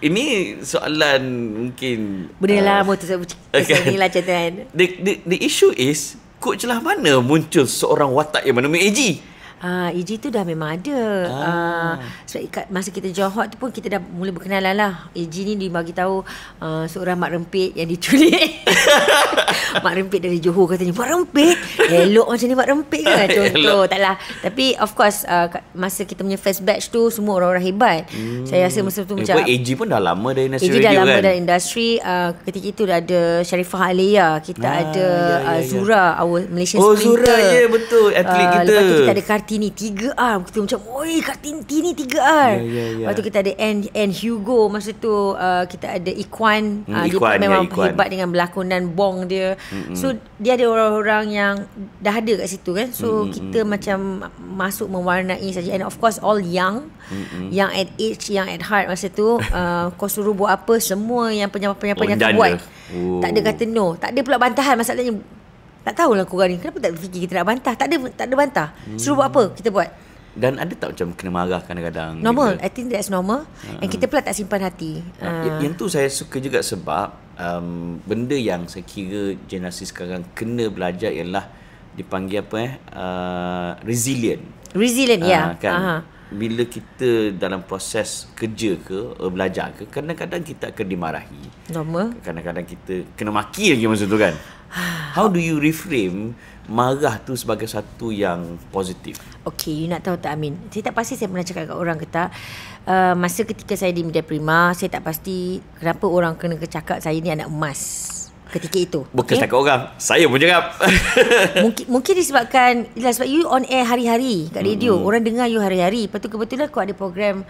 ini soalan mungkin Boleh lah uh, Mereka okay. lah cerita kan the, issue is Coach lah mana muncul seorang watak yang bernama AG Ah uh, e EJ tu dah memang ada. Ah uh, sebab masa kita Johor tu pun kita dah mula berkenalan lah. EJ ni dibagi tahu uh, seorang mak rempit yang diculik. mak rempit dari Johor katanya mak rempit. Elok macam ni mak rempit ke contoh. Taklah. Tapi of course uh, masa kita punya first batch tu semua orang-orang hebat. Hmm. Saya rasa masa tu eh, macam EJ pun dah lama dari e industri AG dah lama kan? dari industri uh, ketika itu dah ada Sharifah Alia, kita ah, ada ya, ya, uh, Zura, ya. our Malaysian oh, sprinter. Oh Zura ya yeah, betul atlet uh, kita. Lepas tu kita ada Kartini 3R Kita macam Oi Kartini tini 3R yeah, yeah, yeah. Lepas tu kita ada And, and Hugo Masa tu uh, Kita ada Ikwan, hmm, uh, Ikwan Dia ya, memang yeah, hebat Dengan berlakonan Bong dia mm-hmm. So hmm. Dia ada orang-orang yang Dah ada kat situ kan So mm-hmm. kita hmm. macam Masuk mewarnai saja And of course All young mm-hmm. Young at age Young at heart Masa tu uh, Kau suruh buat apa Semua yang penyampai-penyampai oh, Yang buat oh. Tak ada oh. kata no Tak ada pula bantahan Masalahnya tak tahulah korang ni Kenapa tak fikir kita nak bantah Tak ada tak ada bantah hmm. Suruh buat apa kita buat dan ada tak macam kena marah kadang-kadang Normal kita, I think that's normal uh-huh. And ha. kita pula tak simpan hati uh. Yang tu saya suka juga sebab um, Benda yang saya kira Generasi sekarang kena belajar Ialah dipanggil apa eh uh, Resilient Resilient uh, ya yeah. kan? uh-huh. Bila kita dalam proses kerja ke eh, Belajar ke Kadang-kadang kita akan dimarahi Normal Kadang-kadang kita kena maki lagi masa tu kan How do you reframe marah tu sebagai satu yang positif? Okay, you nak tahu tak Amin? Saya tak pasti saya pernah cakap kat orang ke tak. Uh, masa ketika saya di media prima, saya tak pasti kenapa orang kena cakap saya ni anak emas ketika itu. Bukan okay. Eh? takut orang. Saya pun jawab. mungkin mungkin disebabkan ialah sebab you on air hari-hari kat radio. hmm Orang dengar you hari-hari. Lepas tu kebetulan kau ada program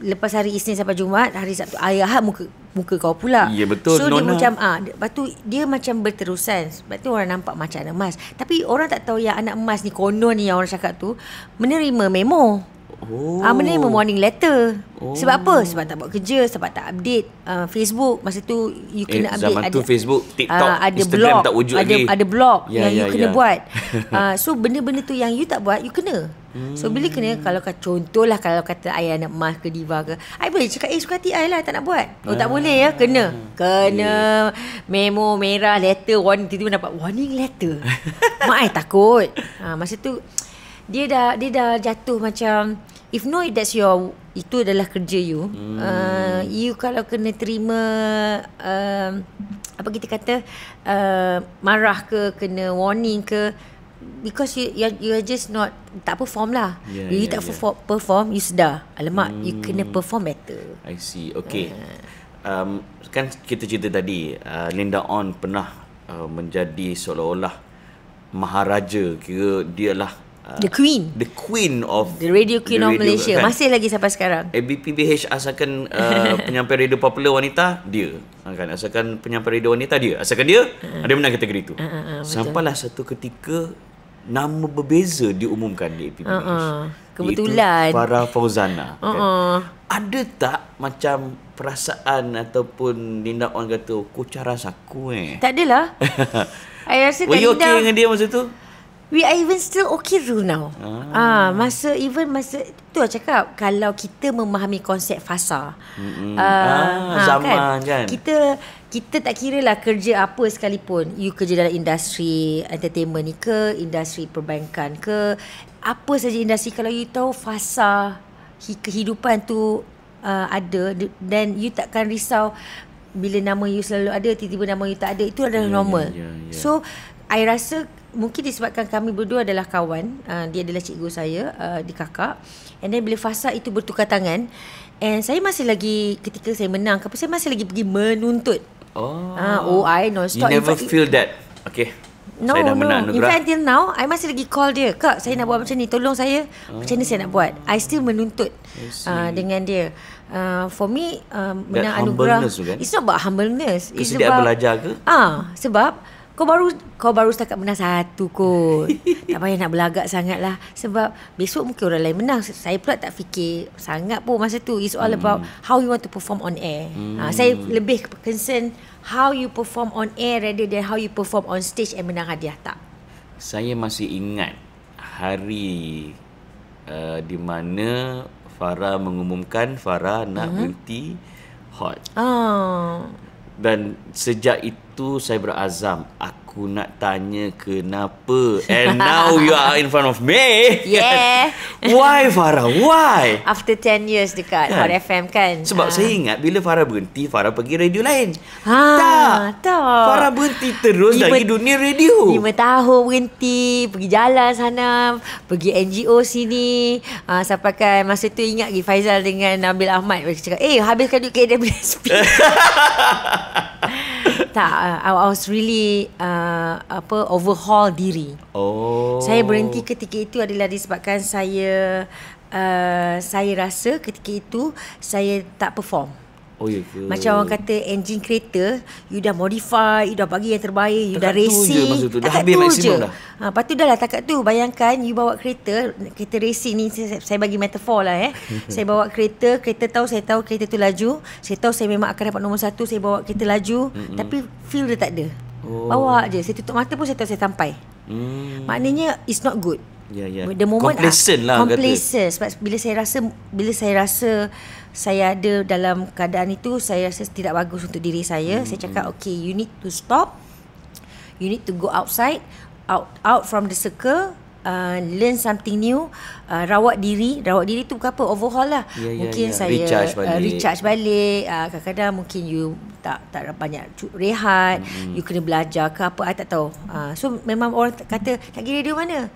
lepas hari Isnin sampai Jumaat, hari Sabtu ayah muka muka kau pula. Ya yeah, betul. So Nona. dia macam ah, ha, lepas tu dia macam berterusan. Sebab tu orang nampak macam anak emas. Tapi orang tak tahu yang anak emas ni konon ni yang orang cakap tu menerima memo. Oh. Ah menerima warning letter. Oh. Sebab apa? Sebab tak buat kerja, sebab tak update uh, Facebook. Masa tu you eh, kena update ada Facebook, ah, TikTok, uh, ada Instagram blog, tak wujud ada, lagi. Ada blog yeah, yang yeah, you ya, kena ya. buat. Uh, so benda-benda tu yang you tak buat, you kena. Hmm. So bila kena kalau kata contohlah kalau kata ayah nak mas ke diva ke, ai boleh cakap eh suka hati ai lah tak nak buat. Oh tak ah. boleh ya, kena. Kena yeah. memo merah letter warning tiba pun dapat warning letter. Mak ai takut. Ha, masa tu dia dah dia dah jatuh macam If no that's your itu adalah kerja you. Hmm. Uh, you kalau kena terima uh, apa kita kata uh, marah ke kena warning ke because you you're, you're just not tak perform lah. Yeah, you yeah, tak yeah. perform you sedar. Alamak hmm. you kena perform better. I see. Okay. Uh. Um kan kita cerita tadi uh, Linda On pernah uh, menjadi seolah-olah maharaja kira dia lah. The Queen. The Queen of the Radio Queen the radio, of Malaysia kan? masih lagi sampai sekarang. ABPBH asalkan uh, penyampai radio popular wanita dia. Ha, kan asalkan penyampai radio wanita dia. Asalkan dia uh uh-huh. ada menang kategori itu. Uh-huh, uh-huh Sampailah satu ketika nama berbeza diumumkan di ABPBH. Uh-huh. Kebetulan Para Fauzana. Kan? Uh-huh. Kan? Ada tak macam perasaan ataupun Linda orang kata oh, kucara saku eh? Tak adalah. Ayah rasa Were you okay dengan dia masa tu? We are even still okay rule now. Ah. ah, masa even masa tu lah cakap kalau kita memahami konsep fasa. Mm-hmm. Ah, ah, ah kan? zaman kan? kan. Kita kita tak kira lah kerja apa sekalipun. You kerja dalam industri entertainment ni ke, industri perbankan ke, apa saja industri kalau you tahu fasa kehidupan tu uh, ada dan you takkan risau bila nama you selalu ada tiba-tiba nama you tak ada itu adalah yeah, ya, normal. Yeah, yeah, yeah. So I rasa mungkin disebabkan kami berdua adalah kawan uh, dia adalah cikgu saya uh, di kakak and then bila fasa itu bertukar tangan and saya masih lagi ketika saya menang apa saya masih lagi pergi menuntut oh uh, oh i know stop you never fact, feel that okay No, saya dah no. Menang In fact, until now, I masih lagi call dia. Kak, saya nak buat oh. macam ni. Tolong saya. Macam ni saya nak buat. I still menuntut uh, dengan dia. Uh, for me, uh, menang anugerah. Kan? It's not about humbleness. Kesedihan belajar ke? Ah, uh, sebab kau baru kau baru setakat menang satu kot. tak payah nak belagak sangat lah. Sebab besok mungkin orang lain menang. Saya pula tak fikir sangat pun masa tu. It's all hmm. about how you want to perform on air. Ha, hmm. Ha, saya lebih concern how you perform on air rather than how you perform on stage and menang hadiah tak? Saya masih ingat hari uh, di mana Farah mengumumkan Farah nak hmm. berhenti uh-huh. hot. Oh. Dan sejak itu tu saya berazam aku nak tanya kenapa and now you are in front of me. Yeah. why Farah? Why? After 10 years dekat kan? Hot FM kan. Sebab uh. saya ingat bila Farah berhenti, Farah pergi radio lain. Ha, tak. tak. Farah berhenti terus lima, dari dunia radio. 5 tahun berhenti, pergi jalan sana, pergi NGO sini. Ah uh, sampai kan masa tu ingat lagi Faizal dengan Nabil Ahmad cakap, "Eh, habiskan duit KWSP." tak uh, I was really uh, apa overhaul diri. Oh. Saya berhenti ketika itu adalah disebabkan saya uh, saya rasa ketika itu saya tak perform. Oh ya ke Macam orang kata Engine kereta You dah modify You dah bagi yang terbaik You takat dah racing tu je, tu. Dah habis tu maksimum je. dah ha, Lepas tu dah lah Takat tu Bayangkan You bawa kereta Kereta racing ni Saya, saya bagi metaphor lah eh Saya bawa kereta Kereta tahu Saya tahu kereta tu laju Saya tahu saya memang akan dapat Nombor satu Saya bawa kereta laju Mm-mm. Tapi feel dia tak ada oh. Bawa je Saya tutup mata pun Saya tahu saya sampai mm. Maknanya It's not good Yeah, yeah. The moment Complacent lah Complacent kata. Sebab bila saya rasa Bila saya rasa saya ada dalam keadaan itu saya rasa tidak bagus untuk diri saya mm-hmm. saya hmm, cakap hmm. okay you need to stop you need to go outside out out from the circle Uh, learn something new uh, Rawat diri Rawat diri tu bukan apa Overhaul lah yeah, yeah, Mungkin yeah. saya Recharge uh, balik, uh, recharge balik. Uh, Kadang-kadang mungkin you Tak tak banyak rehat mm-hmm. You kena belajar ke apa I tak tahu uh, So memang orang kata Tak pergi radio mana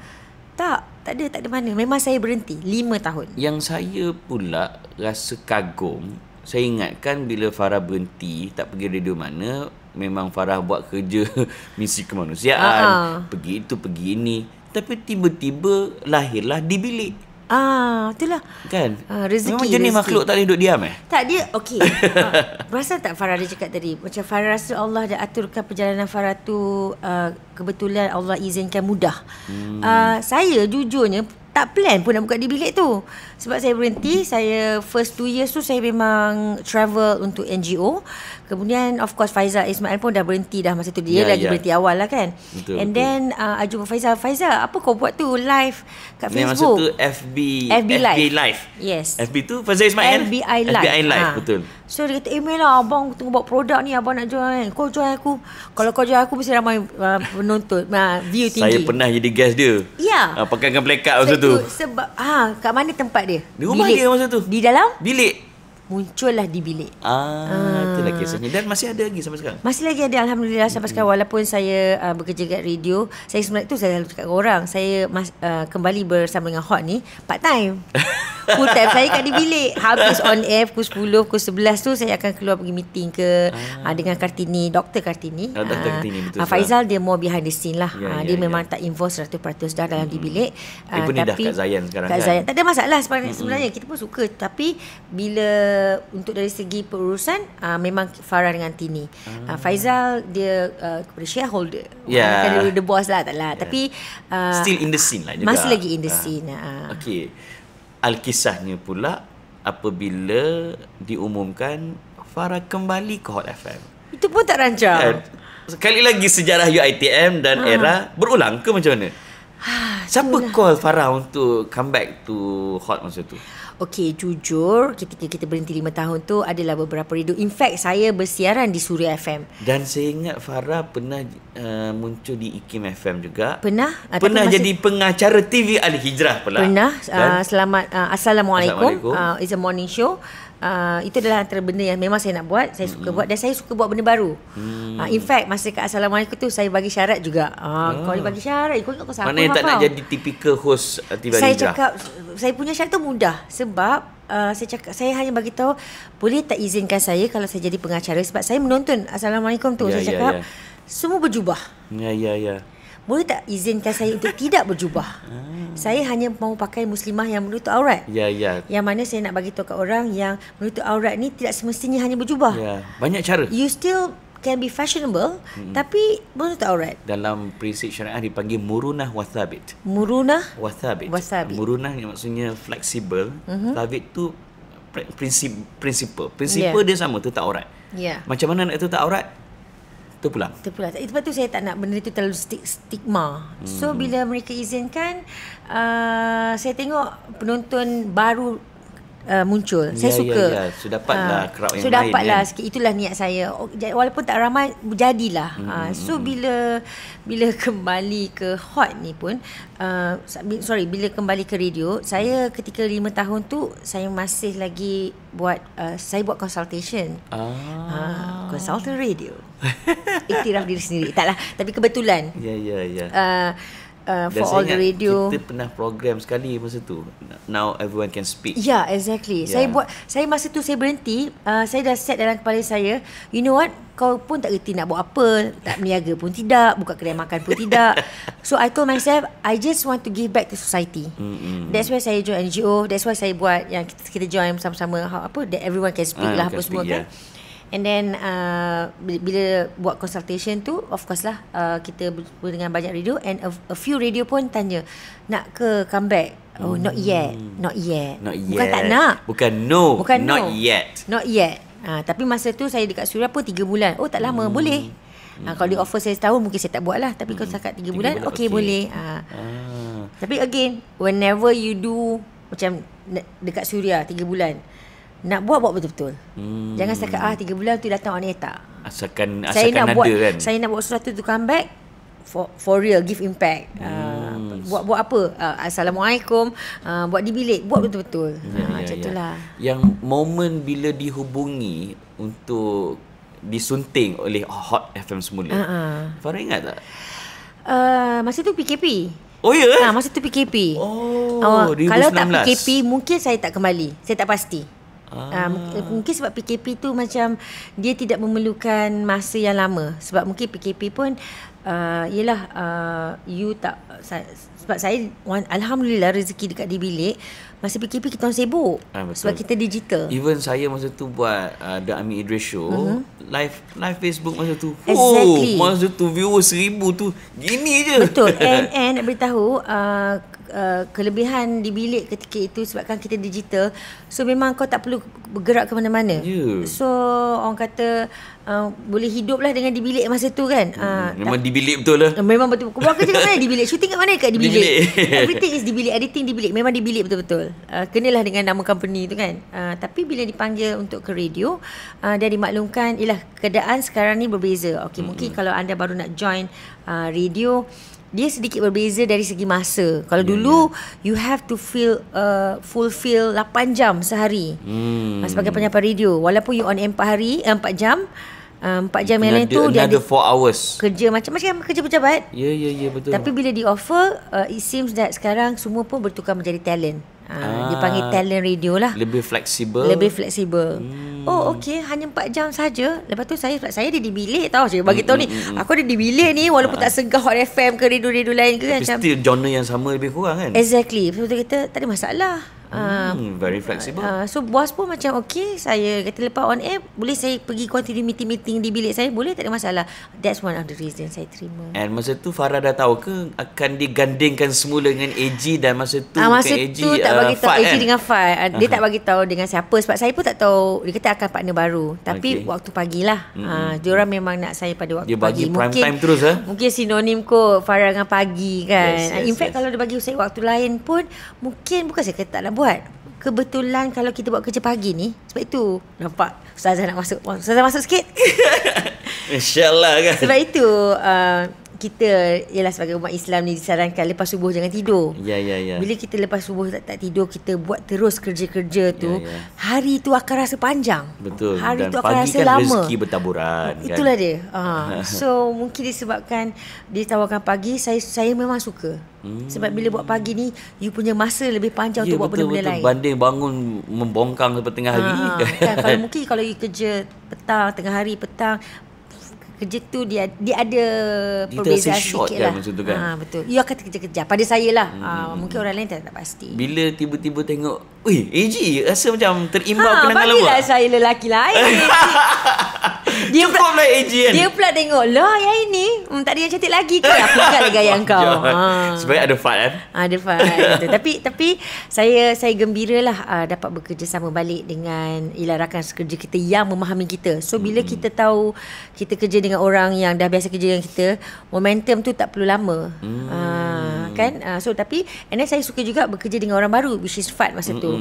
Tak tak ada, tak ada mana. Memang saya berhenti. Lima tahun. Yang saya pula rasa kagum. Saya ingatkan bila Farah berhenti, tak pergi radio mana, memang Farah buat kerja misi kemanusiaan. Uh-huh. Pergi itu, pergi ini. Tapi tiba-tiba lahirlah di bilik. Ah, itulah. Kan? Ah, rezeki. Memang jenis rezeki. makhluk tak boleh duduk diam eh? Tak, dia okey. ah, perasan tak Farah dia cakap tadi? Macam Farah rasa Allah dah aturkan perjalanan Farah tu uh, kebetulan Allah izinkan mudah. Hmm. Uh, saya jujurnya tak plan pun nak buka di bilik tu. Sebab saya berhenti, saya first two years tu saya memang travel untuk NGO. Kemudian of course Faizal Ismail pun dah berhenti dah masa tu dia yeah, lagi yeah. berhenti awal lah kan. Betul, And betul. then uh, I jumpa Faizal. Faizal, apa kau buat tu live kat Facebook? Masa tu FB FB live. live. Yes. FB tu Faizal Ismail eh? FBI kan? Live. FBI live. Ha. Betul. So dia kata email eh, lah abang tunggu buat produk ni abang nak join. Kau join aku. Kalau kau join aku mesti ramai uh, penonton uh, view tinggi. Saya pernah jadi guest dia. Ya. Yeah. Uh, pakai dengan plekat masa tu. Sebab ha kat mana tempat dia? Di rumah bilik. dia masa tu. Di dalam? Bilik muncullah di bilik. Ah, ah. itulah kisahnya. Dan masih ada lagi sampai sekarang? Masih lagi ada alhamdulillah sampai sekarang walaupun saya uh, bekerja kat radio, saya sebenarnya tu saya selalu cakap dengan orang, saya uh, kembali bersama dengan Hot ni part time. Full time saya kat di bilik Habis on air Pukul 10 Pukul 11 tu Saya akan keluar pergi meeting ke ah. Ah, Dengan Kartini Doktor Kartini ah, Doktor ah, Kartini betul ah, Faizal sah. dia more behind the scene lah yeah, ah, yeah, Dia yeah. memang tak info 100% Sudah dalam hmm. di bilik Dia ah, pun tapi, ni dah kat Zayan sekarang kat kan Zayan. Tak ada masalah sebenarnya, hmm. sebenarnya Kita pun suka Tapi Bila Untuk dari segi perurusan ah, Memang Farah dengan Tini hmm. ah, Faizal Dia ah, Kepada uh, shareholder Ya yeah. The boss lah tak lah yeah. Tapi uh, Still in the scene lah juga Masih lagi in the ah. scene ah. Okay Alkisahnya pula apabila diumumkan Farah kembali ke Hot FM. Itu pun tak rancang. Eh, sekali lagi sejarah UITM dan ha. era berulang ke macam mana? Ha, Siapa itulah. call Farah untuk come back to Hot masa tu? Okey, jujur ketika kita berhenti lima tahun tu adalah beberapa radio. In fact, saya bersiaran di Suria FM. Dan saya ingat Farah pernah uh, muncul di IKIM FM juga. Pernah. Pernah jadi masa... pengacara TV Al-Hijrah pula. Pernah. Dan, uh, selamat. Uh, Assalamualaikum. Assalamualaikum. Uh, it's a morning show uh, itu adalah antara benda yang memang saya nak buat saya suka mm-hmm. buat dan saya suka buat benda baru mm uh, in fact masa kat assalamualaikum tu saya bagi syarat juga uh, ah. kau bagi syarat ikut kau sama mana tak nak jadi typical host uh, tiba-tiba saya hijrah. cakap saya punya syarat tu mudah sebab Uh, saya cakap saya hanya bagi tahu boleh tak izinkan saya kalau saya jadi pengacara sebab saya menonton assalamualaikum tu yeah, saya yeah, cakap yeah. semua berjubah ya yeah, ya yeah, ya yeah. Boleh tak izinkan saya untuk tidak berjubah? Ah. Saya hanya mahu pakai muslimah yang menutup aurat. Ya, yeah, ya. Yeah. Yang mana saya nak bagi tahu kat orang yang menutup aurat ni tidak semestinya hanya berjubah. Ya. Yeah. Banyak cara. You still can be fashionable hmm tapi menutup aurat. Dalam prinsip syariah dipanggil murunah wathabit. Murunah wathabit. wathabit. Murunah yang maksudnya fleksibel. Mm-hmm. Thabit tu prinsip prinsip prinsip yeah. dia sama tu tak aurat. Ya. Yeah. Macam mana nak tak aurat? terpulang. Terpulang. itu eh, tu saya tak nak benda itu terlalu stigma. Hmm. So bila mereka izinkan uh, saya tengok penonton baru uh, muncul. Ya, saya ya, suka. Ya, ya. Sudah dapatlah uh, ah, crowd yang lain. Sudah dapatlah kan? sikit. Itulah niat saya. Oh, walaupun tak ramai, jadilah. Ah, hmm. Uh, so, hmm, hmm. bila bila kembali ke hot ni pun, uh, sorry, bila kembali ke radio, saya ketika lima tahun tu, saya masih lagi buat, uh, saya buat consultation. Ah. Uh, consultant radio. Iktiraf diri sendiri. Taklah. Tapi kebetulan. Ya, ya, ya. Uh, uh, for Dan all the radio. Kita pernah program sekali masa tu. Now everyone can speak. Yeah, exactly. Yeah. Saya buat saya masa tu saya berhenti, uh, saya dah set dalam kepala saya, you know what? Kau pun tak reti nak buat apa, tak berniaga pun tidak, buka kedai makan pun tidak. So I told myself I just want to give back to society. Mm-hmm. That's why saya join NGO, that's why saya buat yang kita, kita join sama-sama ha, apa that everyone can speak uh, lah apa semua speak, kan. And then uh, bila buat consultation tu, of course lah uh, kita berbual dengan banyak radio and a, a few radio pun tanya nak ke comeback. Oh, mm. not yet, not yet. Not yet. Bukan tak nak. Bukan no. Bukan not no. yet. Not yet. Uh, tapi masa tu saya dekat Suria pun 3 bulan. Oh, tak lama mm. boleh. Mm. kalau dia offer saya setahun mungkin saya tak buat lah. Tapi mm. kalau hmm. cakap 3 bulan, bulan okay, okay boleh. Uh. Ah. Tapi again, whenever you do macam dekat Suria 3 bulan. Nak buat buat betul-betul. Hmm. Jangan cakap ah 3 bulan tu datang orang tak. Asalkan asalkan saya nak ada buat, kan. Saya nak buat sesuatu tu come back for for real give impact. Ah, hmm. Uh, buat buat apa? Uh, Assalamualaikum. Uh, buat di bilik, buat hmm. betul-betul. Ha ya, uh, ya, ya. macam itulah. Yang moment bila dihubungi untuk disunting oleh Hot FM semula. Ha. Uh-uh. Farah ingat tak? Uh, masa tu PKP. Oh ya. Ha, masa tu PKP. Oh, uh, 2019. kalau tak PKP mungkin saya tak kembali. Saya tak pasti. Ah. Uh, mungkin sebab PKP tu macam dia tidak memerlukan masa yang lama. Sebab mungkin PKP pun uh, uh, you tak... Saya, sebab saya Alhamdulillah rezeki dekat di bilik. Masa PKP kita orang sibuk. Ah, sebab kita digital. Even saya masa tu buat uh, The Ami Idris Show. Uh-huh. Live live Facebook masa tu. Exactly. Oh, masa tu viewer seribu tu. Gini je. Betul. And, and nak beritahu... Uh, Uh, kelebihan di bilik ketika itu sebabkan kita digital So memang kau tak perlu bergerak ke mana-mana. Yeah. So orang kata uh, boleh hiduplah dengan di bilik masa tu kan. Hmm, ah, memang di bilik betul lah. Eh, memang betul. Kau buat kerja kat mana? Di bilik. Shooting kat mana? Kat di bilik. Everything is di bilik. Editing di bilik. Memang di bilik betul-betul. Uh, kenalah dengan nama company tu kan. Uh, tapi bila dipanggil untuk ke radio, uh, dia dimaklumkan ialah keadaan sekarang ni berbeza. Okay, hmm. mungkin kalau anda baru nak join uh, radio, uh, dia sedikit berbeza dari segi masa. Kalau yeah, dulu yeah. you have to feel uh, fulfill 8 jam sehari. Hmm. Sebagai penyampai radio, walaupun you on 4 hari, eh, 4 jam, uh, 4 jam yang lain tu dia ada hours. Kerja macam-macam kerja pejabat. Ya yeah, ya yeah, ya yeah, betul. Tapi bila di offer, uh, it seems that sekarang semua pun bertukar menjadi talent. Ah, dia panggil ah. talent radio lah. Lebih fleksibel. Lebih fleksibel. Hmm. Oh, okey. Hanya empat jam saja. Lepas tu saya saya ada di bilik tau. Saya bagi tahu hmm, ni. Hmm, hmm, aku ada di bilik ni walaupun hmm. tak ah. segah Hot FM ke radio-radio lain ke. Tapi macam, still genre yang sama lebih kurang kan? Exactly. Lepas tu kita tak ada masalah. Hmm, ah, very flexible. Uh, so bos pun macam okay, saya kata lepas on air boleh saya pergi quantity meeting meeting di bilik saya boleh tak ada masalah. That's one of the reason saya terima. And masa tu Farah dah tahu ke akan digandingkan semula dengan AG dan masa tu uh, masa AG, tu tak uh, bagi tahu AG kan? dengan Fai. Uh, dia tak bagi tahu dengan siapa sebab saya pun tak tahu dia kata akan partner baru. Tapi okay. waktu pagilah. Hmm. Ah mm-hmm. uh, dia orang memang nak saya pada waktu dia bagi pagi. Prime mungkin, time terus Ha? Mungkin sinonim ko Farah dengan pagi kan. Yes, yes, In fact yes. kalau dia bagi saya waktu lain pun mungkin bukan saya kata taklah buat Kebetulan kalau kita buat kerja pagi ni Sebab itu Nampak Ustazah nak masuk Ustazah masuk sikit InsyaAllah kan Sebab itu uh, kita ialah sebagai umat Islam ni disarankan lepas subuh jangan tidur. Ya yeah, ya yeah, ya. Yeah. Bila kita lepas subuh tak tak tidur kita buat terus kerja-kerja tu, yeah, yeah. hari tu akan rasa panjang. Betul. Hari Dan tu akan pagi rasa kan lama. rezeki bertaburan Itulah kan. Itulah dia. Uh, so mungkin disebabkan ditawarkan pagi, saya saya memang suka. Hmm. Sebab bila buat pagi ni You punya masa lebih panjang yeah, Untuk betul, buat benda-benda lain Banding bangun Membongkang Sampai tengah hari ha, kan? Kalau mungkin Kalau you kerja Petang Tengah hari Petang kerja tu dia dia ada kita perbezaan rasa short sikit kan lah. Kan, macam tu kan. Ha, betul. You akan terkeja kerja Pada saya lah. Ha, hmm. Ha, mungkin orang lain tak, tak pasti. Bila tiba-tiba tengok, weh, AG rasa macam terimbau ha, kenangan lama. Bagilah saya lelaki lain. dia Cukup pula, lah AG kan. Dia pula tengok, lah yang ini, um, tak ada yang cantik lagi ke. Aku ingat lah gaya kau. Ya. Ha. Sebab ada fight kan. Ha, ada fight. tapi, tapi saya saya gembira lah uh, dapat bekerjasama balik dengan ilah rakan sekerja kita yang memahami kita. So, bila hmm. kita tahu kita kerja dengan orang yang dah biasa kerja dengan kita momentum tu tak perlu lama hmm. uh, kan uh, so tapi and then saya suka juga bekerja dengan orang baru which is fun masa hmm, tu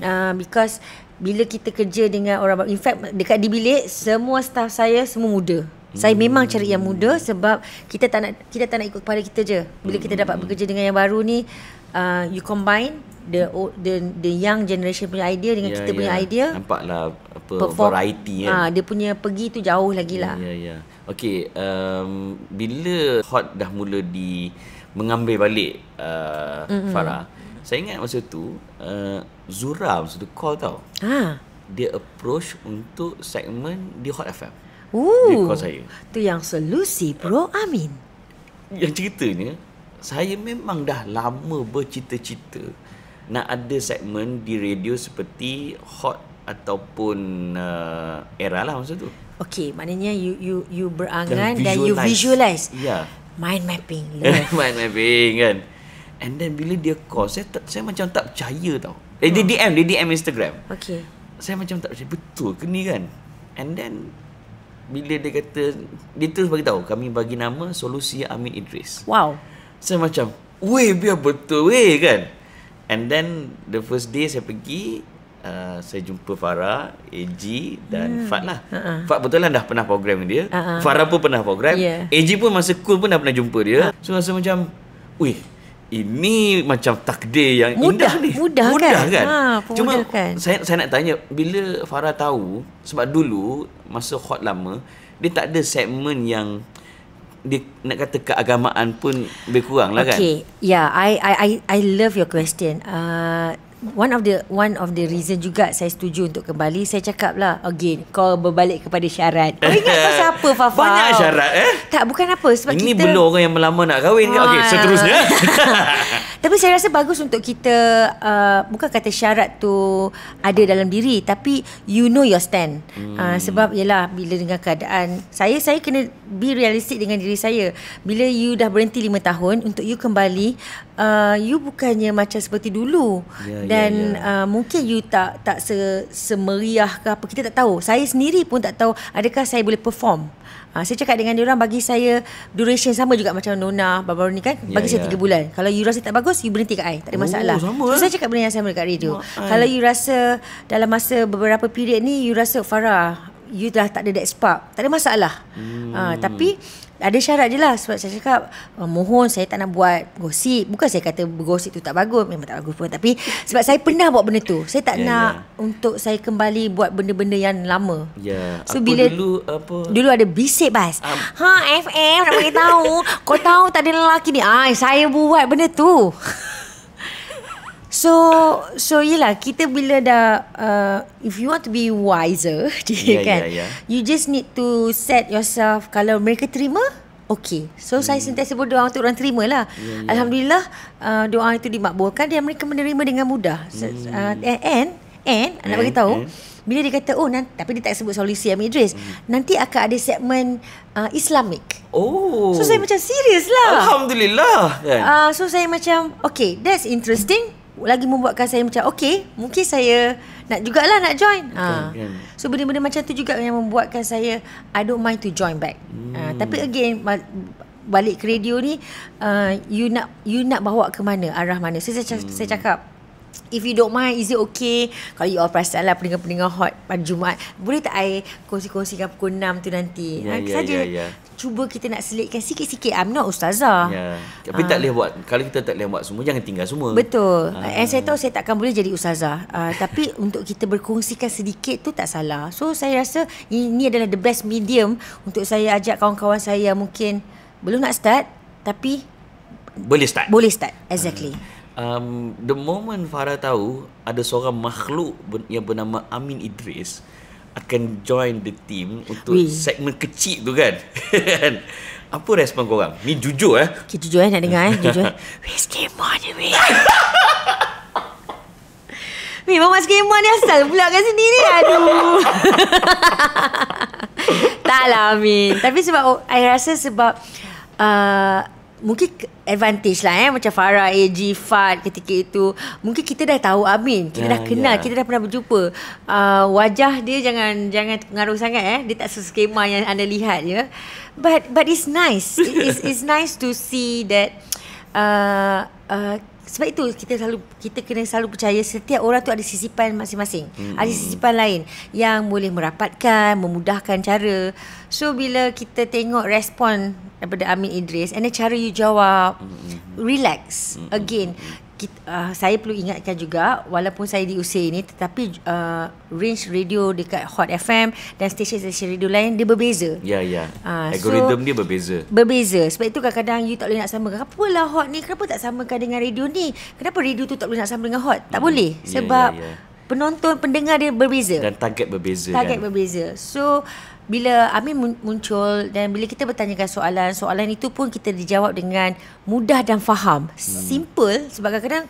uh, because bila kita kerja dengan orang baru in fact dekat di bilik semua staff saya semua muda saya memang cari yang muda sebab kita tak nak kita tak nak ikut kepala kita je. Bila kita dapat bekerja dengan yang baru ni uh, you combine the old, the the young generation punya idea dengan yeah, kita yeah. punya ya. idea. Nampaklah perform, variety kan. Ha, dia punya pergi tu jauh lagi lah. Ya, ya. ya. Okay. um, bila Hot dah mula di mengambil balik uh, mm-hmm. Farah, saya ingat masa tu, uh, Zura masa tu call tau. Ha. Dia approach untuk segmen di Hot FM. Ooh, dia call saya. Tu yang solusi bro, amin. Yang ceritanya, saya memang dah lama bercita-cita nak ada segmen di radio seperti Hot ataupun uh, era lah masa tu. Okay, maknanya you you you berangan dan you visualize. Ya. Yeah. Mind mapping. Mind mapping kan. And then bila dia call, saya tak, saya macam tak percaya tau. Eh, oh. Dia DM, dia DM Instagram. Okay. Saya macam tak percaya betul ke ni kan. And then bila dia kata dia terus bagi tahu kami bagi nama solusi Amin Idris. Wow. Saya macam, weh biar betul weh kan. And then the first day saya pergi uh, saya jumpa Farah, AG dan yeah. Hmm. Fat lah. Uh-huh. Ha, ha. Fat betul lah dah pernah program dia. Uh-huh. Farah pun pernah program. Yeah. AG pun masa cool pun dah pernah jumpa dia. Uh-huh. So rasa macam, wih, ini macam takdir yang mudah, indah ni. Mudah, mudah kan? kan? Ha, Cuma kan? Saya, saya nak tanya, bila Farah tahu, sebab dulu masa hot lama, dia tak ada segmen yang dia nak kata keagamaan pun lebih kurang lah okay. kan? Okay. Yeah, I I I I love your question. Uh, one of the one of the reason juga saya setuju untuk kembali saya cakap lah again kau berbalik kepada syarat kau oh, ingat kau siapa Fafa banyak syarat eh tak bukan apa sebab ini kita ini belum orang yang melama nak kahwin ah. okay seterusnya tapi saya rasa bagus untuk kita uh, bukan kata syarat tu ada dalam diri tapi you know your stand hmm. uh, sebab yelah bila dengan keadaan saya saya kena be realistic dengan diri saya bila you dah berhenti 5 tahun untuk you kembali uh, you bukannya macam seperti dulu yeah, ya, dan yeah, yeah. Uh, mungkin you tak tak se, semeriah ke apa kita tak tahu saya sendiri pun tak tahu adakah saya boleh perform uh, saya cakap dengan orang bagi saya duration sama juga macam Nona baru-baru ni kan ya, bagi yeah, saya yeah. 3 bulan kalau you rasa tak bagus you berhenti kat saya tak ada oh, masalah oh, So, eh? saya cakap benda yang sama dekat radio Mak kalau I. you rasa dalam masa beberapa period ni you rasa Farah you dah tak ada that spark tak ada masalah hmm. uh, tapi ada syarat je lah sebab saya cakap oh, mohon saya tak nak buat gosip bukan saya kata gosip tu tak bagus memang tak bagus pun tapi sebab saya pernah buat benda tu saya tak yeah, nak yeah. untuk saya kembali buat benda-benda yang lama yeah. so aku bila dulu apa dulu ada bisik bas um, ha FM nak bagi tahu kau tahu tak ada lelaki ni ai ah, saya buat benda tu So so yelah kita bila dah uh, if you want to be wiser yeah, ya, kan yeah, yeah. you just need to set yourself kalau mereka terima okay so hmm. saya sentiasa berdoa untuk orang terima lah yeah, yeah. alhamdulillah uh, doa itu dimakbulkan dan mereka menerima dengan mudah uh, hmm. uh, and and, and nak bagi tahu bila dia kata oh nanti tapi dia tak sebut solusi Amir Idris hmm. nanti akan ada segmen uh, islamic oh so saya macam serius lah alhamdulillah kan uh, so saya macam okay that's interesting lagi membuatkan saya macam okey mungkin saya nak jugalah nak join ha. so benda-benda macam tu juga yang membuatkan saya I don't mind to join back ah, hmm. uh, tapi again balik ke radio ni uh, you nak you nak bawa ke mana arah mana so, saya hmm. saya cakap If you don't mind Is it okay Kalau you all perasan lah Pendengar-pendengar hot Pada Jumaat Boleh tak I Kongsi-kongsikan pukul 6 tu nanti yeah, ya, ha, ya, yeah, Saja yeah, yeah cuba kita nak selitkan sikit-sikit I'm not ustazah yeah. tapi uh. tak boleh buat kalau kita tak boleh buat semua jangan tinggal semua betul uh. Ah. and eh, saya tahu saya takkan boleh jadi ustazah uh, tapi untuk kita berkongsikan sedikit tu tak salah so saya rasa ini adalah the best medium untuk saya ajak kawan-kawan saya mungkin belum nak start tapi boleh start boleh start exactly uh. Um, the moment Farah tahu ada seorang makhluk yang bernama Amin Idris, akan join the team untuk oui. segmen kecil tu kan. Apa respon kau? korang? Ni jujur eh. Okay, jujur eh nak dengar eh. Jujur eh. Whiskey money, we. Weh, Mama Skema ni asal pula kat sini ni. Aduh. tak lah, Amin. Tapi sebab, oh, I rasa sebab, uh, mungkin advantage lah eh macam Farah AG Fat ketika itu mungkin kita dah tahu Amin kita yeah, dah kenal yeah. kita dah pernah berjumpa uh, wajah dia jangan jangan pengaruh sangat eh dia tak seskema yang anda lihat ya but but it's nice it's it's nice to see that uh, uh, sebab itu kita selalu kita kena selalu percaya setiap orang tu ada sisipan masing-masing mm-hmm. ada hmm. sisipan lain yang boleh merapatkan memudahkan cara so bila kita tengok respon daripada Amin Idris and then cara you jawab hmm relax hmm again kita, uh, saya perlu ingatkan juga walaupun saya di usia ini tetapi uh, range radio dekat Hot FM dan stesen-stesen radio lain dia berbeza. Ya ya. Uh, Algorithm so, dia berbeza. Berbeza. Sebab itu kadang-kadang you tak boleh nak samakan. Apalah Hot ni kenapa tak samakan dengan radio ni? Kenapa radio tu tak boleh nak sama dengan Hot? Tak hmm. boleh. Ya, Sebab yeah, yeah, yeah. penonton pendengar dia berbeza. Dan target berbeza. Target kan? berbeza. So bila Amin muncul dan bila kita bertanyakan soalan, soalan itu pun kita dijawab dengan mudah dan faham. Hmm. Simple sebab kadang-kadang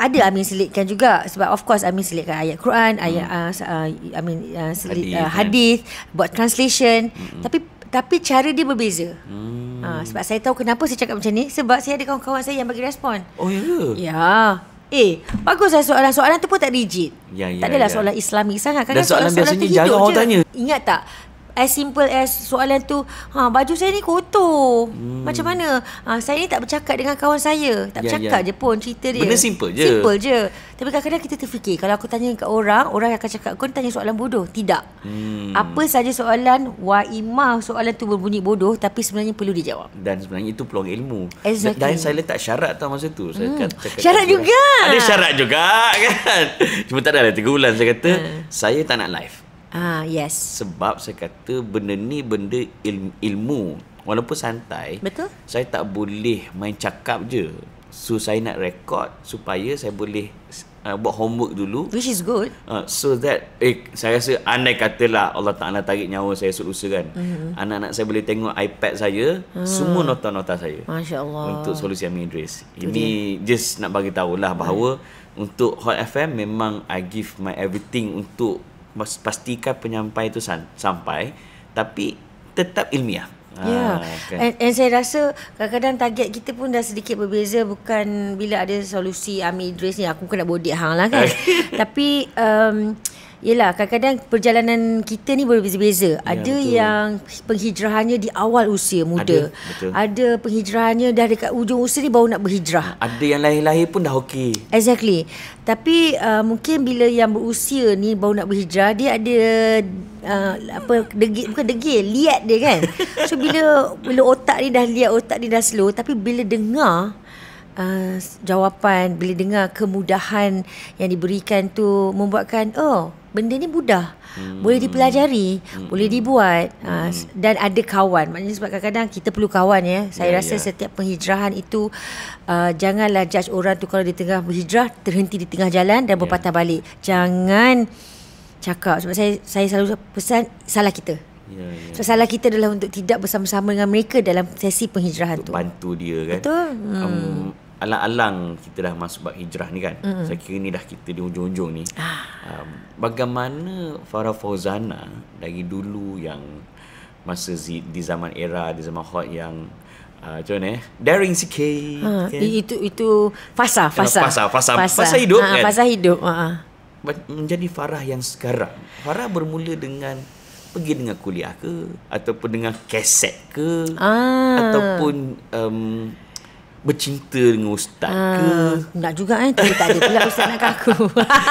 ada Amin selitkan juga sebab of course Amin selitkan ayat Quran, hmm. ayat uh, uh, Amin uh, selit hadis, uh, kan? buat translation hmm. tapi tapi cara dia berbeza. Hmm. Uh, sebab saya tahu kenapa saya cakap macam ni sebab saya ada kawan-kawan saya yang bagi respon. Oh ya. Yeah. Ya. Yeah. Eh, baguslah soalan. Soalan tu pun tak rigid. Ya, ya, tak adalah ya. soalan islami sangat. Kan Dan soalan, soalan biasanya jarang orang tanya. Ingat tak, as simple as soalan tu ha baju saya ni kotor hmm. macam mana ha, saya ni tak bercakap dengan kawan saya tak yeah, bercakap yeah. je pun cerita dia benda simple je simple je tapi kadang-kadang kita terfikir kalau aku tanya kat orang orang akan cakap kau ni tanya soalan bodoh tidak hmm. apa saja soalan waimah soalan tu berbunyi bodoh tapi sebenarnya perlu dijawab dan sebenarnya itu peluang ilmu exactly. dan saya letak syarat tau masa tu saya hmm. cakap syarat kan. juga ada syarat juga kan cuma tak ada lah 3 bulan saya kata hmm. saya tak nak live Ah, yes. Sebab saya kata benda ni benda ilmu. Walaupun santai. Betul. Saya tak boleh main cakap je. So saya nak record supaya saya boleh uh, buat homework dulu. Which is good. Uh, so that eh saya rasa andai katalah Allah Taala tarik nyawa saya selusa kan. Mm-hmm. Anak-anak saya boleh tengok iPad saya, hmm. semua nota-nota saya. Masya-Allah. Untuk solusi Amin Idris. Ini Tujuh. just nak bagi tahulah bahawa hmm. untuk Hot FM memang I give my everything untuk pastikan penyampai itu sampai tapi tetap ilmiah Ya. Yeah. Ah, okay. and, saya rasa kadang-kadang target kita pun dah sedikit berbeza bukan bila ada solusi Amir Idris ni aku kena bodek hang lah kan. Ah. Tapi um, Yelah kadang-kadang perjalanan kita ni berbeza-beza. Ya, ada betul. yang penghijrahannya di awal usia muda. Ada, betul. ada penghijrahannya dah dekat ujung usia ni baru nak berhijrah. Ha, ada yang lahir-lahir pun dah okey. Exactly. Tapi uh, mungkin bila yang berusia ni baru nak berhijrah dia ada uh, apa degil bukan degil liat dia kan. So bila bila otak ni dah liat otak ni dah slow tapi bila dengar Uh, jawapan bila dengar kemudahan yang diberikan tu membuatkan oh benda ni mudah hmm. boleh dipelajari hmm. boleh dibuat hmm. ha, dan ada kawan Maksudnya sebab kadang-kadang kita perlu kawan ya saya yeah, rasa yeah. setiap penghijrahan itu uh, janganlah judge orang tu kalau di tengah berhijrah terhenti di tengah jalan dan ya. berpatah yeah. balik jangan cakap sebab saya saya selalu pesan salah kita Ya, ya. So, salah kita adalah untuk tidak bersama-sama dengan mereka dalam sesi penghijrahan untuk tu. Bantu dia kan. Betul. Hmm. Um, alang-alang kita dah masuk bab hijrah ni kan. Mm-hmm. Saya kira ni dah kita di hujung-hujung ni. Ah. Um, bagaimana Farah Fauzana dari dulu yang masa zi, di zaman era di zaman hot yang uh, macam uh, mana eh, daring sikit ha, kan? itu itu fasa fasa. fasa fasa fasa fasa hidup ha, kan fasa hidup ha. ha. menjadi farah yang sekarang farah bermula dengan pergi dengan kuliah ke ataupun dengan keset ke ha. ataupun um, bercinta dengan ustaz ha, ke? Nak juga eh tapi tak ada pula ustaz nak aku.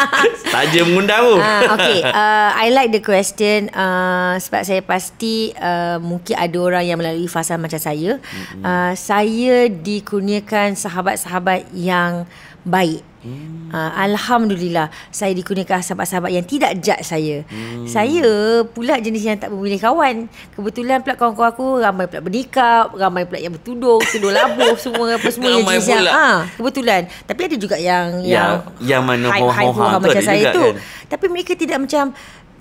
tak je mengundang tu. Ha, okay. Uh, I like the question uh, sebab saya pasti uh, mungkin ada orang yang melalui fasa macam saya. Uh, saya dikurniakan sahabat-sahabat yang baik. Hmm. Uh, Alhamdulillah Saya dikurniakan sahabat-sahabat Yang tidak judge saya hmm. Saya pula jenis yang tak memilih kawan Kebetulan pula kawan-kawan aku Ramai pula berdikap, Ramai pula yang bertudung Tudung labuh Semua apa semua yang pula. yang ah, ha, Kebetulan Tapi ada juga yang ya, yang, yang mana Hai-hai-hai Macam juga saya kan? tu Tapi mereka tidak macam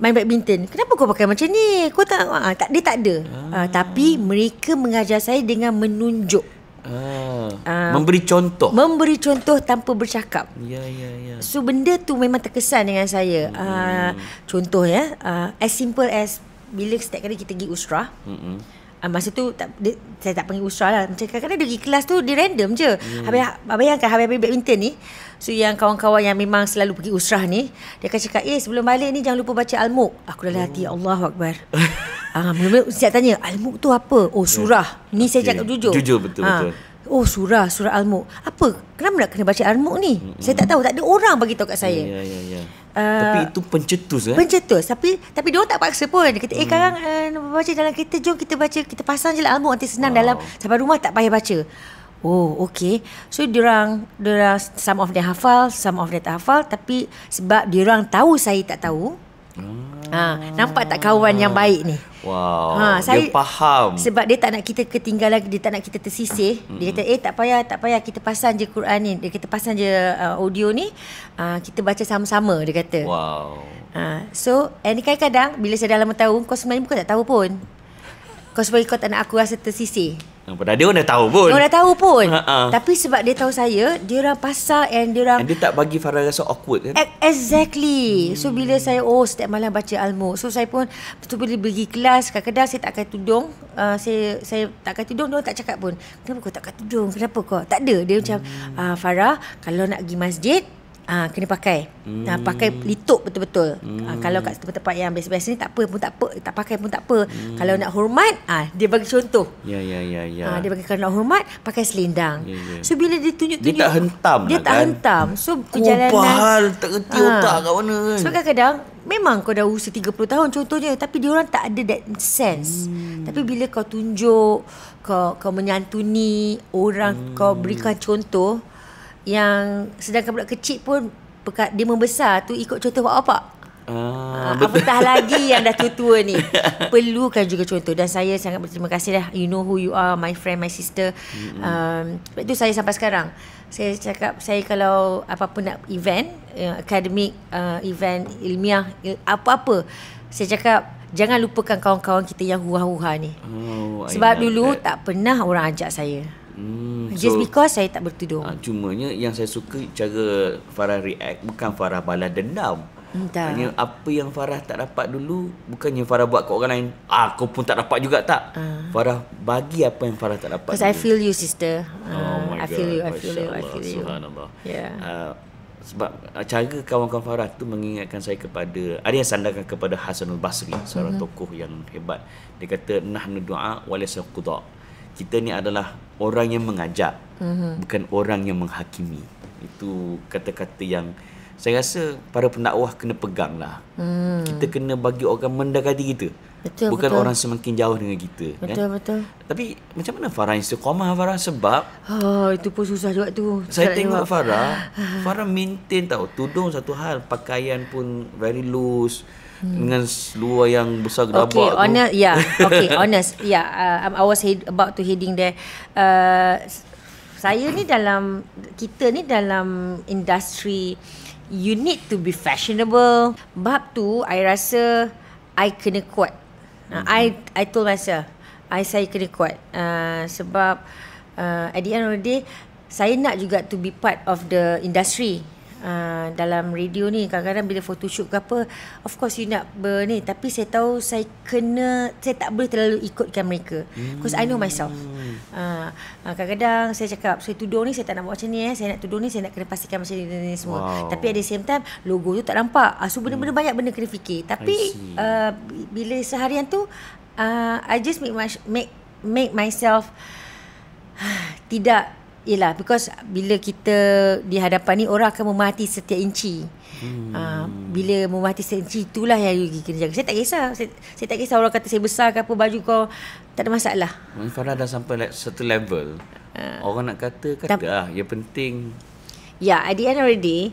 Main badminton Kenapa kau pakai macam ni Kau tak, ha, tak Dia tak ada ha. Ha, Tapi mereka mengajar saya Dengan menunjuk uh, memberi contoh memberi contoh tanpa bercakap ya ya ya so benda tu memang terkesan dengan saya mm-hmm. contoh ya uh, as simple as bila setiap kali kita pergi usrah hmm Uh, masa tu tak, dia, saya tak panggil usrah lah. Macam kadang-kadang dia pergi kelas tu dia random je. Hmm. Habis, bayangkan habis-habis badminton ni. So yang kawan-kawan yang memang selalu pergi usrah ni. Dia akan cakap eh sebelum balik ni jangan lupa baca Al-Muq. Aku dah hati oh. Allah Akbar. uh, ah, mula-mula siap tanya Al-Muq tu apa? Oh ya. surah. Ni okay. saya cakap jujur. Jujur betul-betul. Uh, ah. oh surah, surah Al-Muq. Apa? Kenapa nak kena baca Al-Muq ni? Hmm. Saya tak hmm. tahu. Tak ada orang bagi tahu kat saya. Ya, ya, ya. Uh, tapi itu pencetus kan? Pencetus. Tapi tapi dia tak paksa pun. Dia kata, eh hmm. sekarang uh, baca dalam kereta, jom kita baca. Kita pasang je lah album, nanti senang wow. dalam. Sampai rumah tak payah baca. Oh, okay. So, diorang, diorang some of them hafal, some of them tak hafal. Tapi sebab dia orang tahu saya tak tahu, Ha, nampak tak kawan yang baik ni? Wow. Ha, saya, dia faham. Sebab dia tak nak kita ketinggalan, dia tak nak kita tersisih. Dia kata, "Eh, tak payah, tak payah kita pasang je Quran ni. Dia kata pasang je uh, audio ni, uh, kita baca sama-sama," dia kata. Wow. Ha, so, and eh, kadang-kadang bila saya dah lama tahu, kau sebenarnya bukan tak tahu pun. Kau sebab ikut anak aku rasa tersisih. Ah, Dan dia orang dah tahu pun. Orang dah tahu pun. Uh-uh. Tapi sebab dia tahu saya, dia orang pasal and dia orang... And dia tak bagi Farah rasa awkward kan? Exactly. Hmm. So bila saya, oh setiap malam baca almu. So saya pun, tu bila pergi kelas, kadang-kadang saya tak pakai tudung. Uh, saya saya tak pakai tudung, dia tak cakap pun. Kenapa kau tak pakai tudung? Kenapa kau? Tak ada. Dia hmm. uh, Farah, kalau nak pergi masjid, Ah kena pakai. Ah, hmm. pakai litup betul-betul. Ah, hmm. kalau kat tempat-tempat yang biasa-biasa ni tak apa pun tak apa, tak pakai pun tak apa. Hmm. Kalau nak hormat, ah dia bagi contoh. Ya ya ya ya. Ah dia bagi kalau nak hormat pakai selindang. Ya, ya. So bila dia tunjuk-tunjuk dia tak hentam Dia lah, tak kan? hentam. So perjalanan Kupal, tak reti ah. otak ah. kat mana kan. So kadang-kadang memang kau dah usia 30 tahun contohnya tapi dia orang tak ada that sense. Hmm. Tapi bila kau tunjuk, kau kau menyantuni orang, hmm. kau berikan contoh, yang sedangkan budak kecil pun dia membesar tu ikut contoh bapak apa? Ah, uh, apatah lagi yang dah tua-tua ni Perlukan juga contoh Dan saya sangat berterima kasih lah You know who you are My friend, my sister um, Sebab um, tu saya sampai sekarang Saya cakap Saya kalau apa-apa nak event uh, eh, Akademik uh, Event ilmiah eh, Apa-apa Saya cakap Jangan lupakan kawan-kawan kita yang huah-huah ni oh, Sebab dulu that. tak pernah orang ajak saya Hmm, so, because saya tak bertuduh. Cuma ah, cumanya yang saya suka cara Farah react bukan Farah balas dendam. Hmm, Hanya apa yang Farah tak dapat dulu Bukannya Farah buat ke orang lain Aku ah, pun tak dapat juga tak uh. Farah bagi apa yang Farah tak dapat Because I feel you sister uh, Oh my I god I feel you I feel you I feel you yeah. uh, sebab cara kawan-kawan Farah tu mengingatkan saya kepada ada yang sandarkan kepada Hasanul Basri seorang mhm. tokoh yang hebat dia kata nahnu du'a walaysa qada kita ni adalah orang yang mengajak mm-hmm. bukan orang yang menghakimi itu kata-kata yang saya rasa para pendakwah kena pegang lah mm. kita kena bagi orang mendekati kita betul, bukan betul. orang semakin jauh dengan kita eh? betul kan? betul tapi macam mana Farah istiqamah Farah sebab oh, itu pun susah juga tu saya tengok Farah Farah maintain tau tudung satu hal pakaian pun very loose hmm. dengan luar yang besar gedabak okay, tu. Okay, honest. Yeah. Okay, honest. Yeah. Uh, I was head, about to heading there. Uh, saya ni dalam kita ni dalam industri you need to be fashionable. Bab tu I rasa I kena kuat. Hmm. I I told myself I say kena kuat. Uh, sebab uh, at the end of the day saya nak juga to be part of the industry uh, dalam radio ni kadang-kadang bila photoshoot ke apa of course you nak ber ni tapi saya tahu saya kena saya tak boleh terlalu ikutkan mereka because hmm. I know myself uh, kadang-kadang saya cakap saya tudung ni saya tak nak buat macam ni eh saya nak tudung ni saya nak kena pastikan macam ni, ni, ni semua wow. tapi at the same time logo tu tak nampak uh, so benda-benda hmm. banyak benda kena fikir tapi uh, bila seharian tu uh, I just make my, make make myself tidak Yelah because bila kita di hadapan ni orang akan memahati setiap inci. Hmm. Uh, bila memahati setiap inci itulah yang you kena jaga. Saya tak kisah. Saya, saya tak kisah orang kata saya besar ke apa baju kau. Tak ada masalah. Mungkin Farah dah sampai like, satu level. Uh, orang nak kata kata tam- lah. Yang penting. Ya yeah, at the end of the day.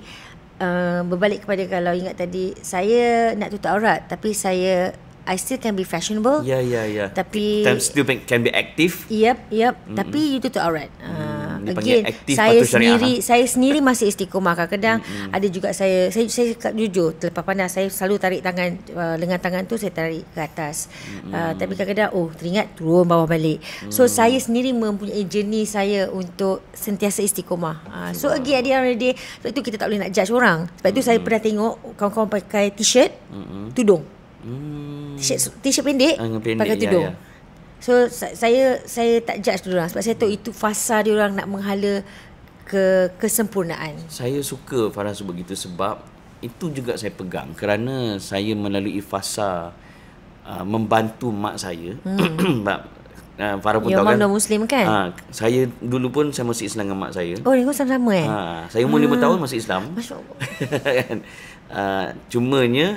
Uh, berbalik kepada kalau ingat tadi. Saya nak tutup aurat. Tapi saya I still can be fashionable. yeah, yeah, Yeah. Tapi... Still can be active. Yep, yep. Mm-mm. Tapi you tutup aurat. Uh, mm. Again, panggil aktif saya patuh sendiri, syariah. Saya sendiri masih istiqomah kadang-kadang mm-hmm. ada juga saya, saya, saya, saya jujur terlepas pandang saya selalu tarik tangan, uh, lengan tangan tu saya tarik ke atas. Mm-hmm. Uh, tapi kadang-kadang oh teringat turun bawah balik. So mm-hmm. saya sendiri mempunyai jenis saya untuk sentiasa istiqomah. Uh, so again ada yang ready, sebab itu kita tak boleh nak judge orang. Sebab tu mm-hmm. saya pernah tengok kawan-kawan pakai t-shirt, mm-hmm. tudung. Mm-hmm. T-shirt, t-shirt pendek, ah, pendek pakai ya, tudung. Ya, ya. So saya saya tak judge dia orang sebab saya tahu itu fasa dia orang nak menghala ke kesempurnaan. Saya suka fasa begitu sebab itu juga saya pegang kerana saya melalui fasa uh, membantu mak saya. Hmm. Mak hmm. Farah pun Your tahu kan Your Muslim kan uh, Saya dulu pun Saya masih Islam dengan mak saya Oh dia sama-sama eh uh, Saya umur hmm. Ah. 5 tahun masih Islam Masya Allah uh, Cumanya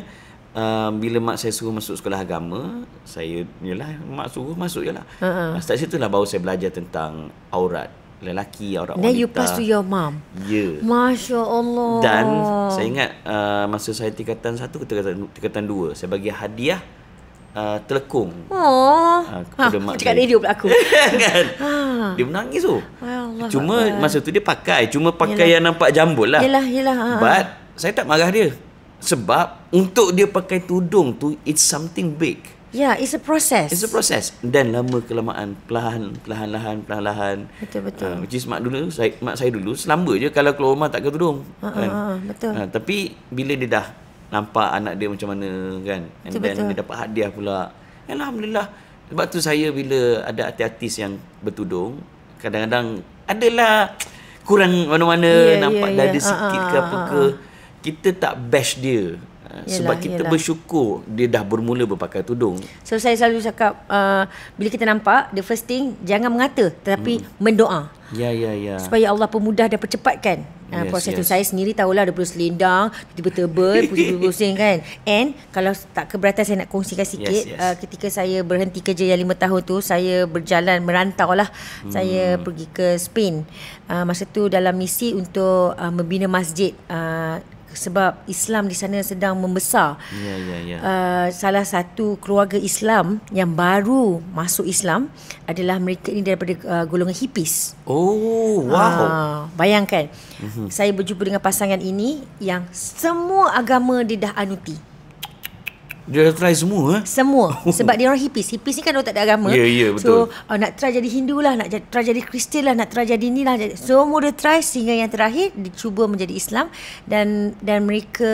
bila mak saya suruh masuk sekolah agama, saya yalah mak suruh masuk jelah. Ha. Uh-huh. lah baru saya belajar tentang aurat lelaki aurat wanita. Then you pass to your mom. Ya. Yeah. Masya Allah. Dan saya ingat uh, masa saya tingkatan satu ke tingkatan, tingkatan dua, saya bagi hadiah uh, telekung. Oh. Uh, ha, cakap radio pula aku. kan? Ha. Dia menangis tu. Oh. Allah Cuma Allah. masa tu dia pakai. Cuma pakai yelah. yang nampak jambul lah. Yelah, yelah. Ha, ha. But saya tak marah dia sebab untuk dia pakai tudung tu it's something big. Yeah, it's a process. It's a process. Dan lama kelamaan perlahan perlahan lahan perlahan lahan. Betul betul. Uh, which is mak dulu saya mak saya dulu selamba je kalau keluar rumah tak pakai tudung. Uh-uh, kan? Ah, betul. Uh, tapi bila dia dah nampak anak dia macam mana kan and betul, then dia dapat hadiah pula. Alhamdulillah. Sebab tu saya bila ada artis-artis yang bertudung kadang-kadang adalah kurang mana-mana yeah, nampak yeah, dah yeah. ada sikit uh-huh, ke apa ke. Uh-huh kita tak bash dia ha, yalah, sebab kita yalah. bersyukur dia dah bermula berpakai tudung. So saya selalu cakap uh, bila kita nampak the first thing jangan mengata tetapi hmm. mendoa. Ya ya ya. Supaya Allah pemudah dan percepatkan. Uh, yes, proses yes. tu saya sendiri tahulah ada perlu selendang tiba-tiba tebal pusing-pusing kan and kalau tak keberatan saya nak kongsikan sikit yes, yes. Uh, ketika saya berhenti kerja yang lima tahun tu saya berjalan merantau lah hmm. saya pergi ke Spain uh, masa tu dalam misi untuk uh, membina masjid uh, sebab Islam di sana sedang membesar. Ya, ya, ya. Uh, salah satu keluarga Islam yang baru masuk Islam adalah mereka ini daripada uh, golongan Hipis. Oh, wow. Uh, bayangkan. Uh-huh. Saya berjumpa dengan pasangan ini yang semua agama dia dah anuti. Dia dah try semua eh? Semua Sebab dia orang hippies Hippies ni kan orang tak ada agama yeah, yeah, betul So uh, nak try jadi Hindu lah Nak try jadi Kristian lah Nak try jadi ni lah Semua dia try Sehingga yang terakhir Dia cuba menjadi Islam Dan dan mereka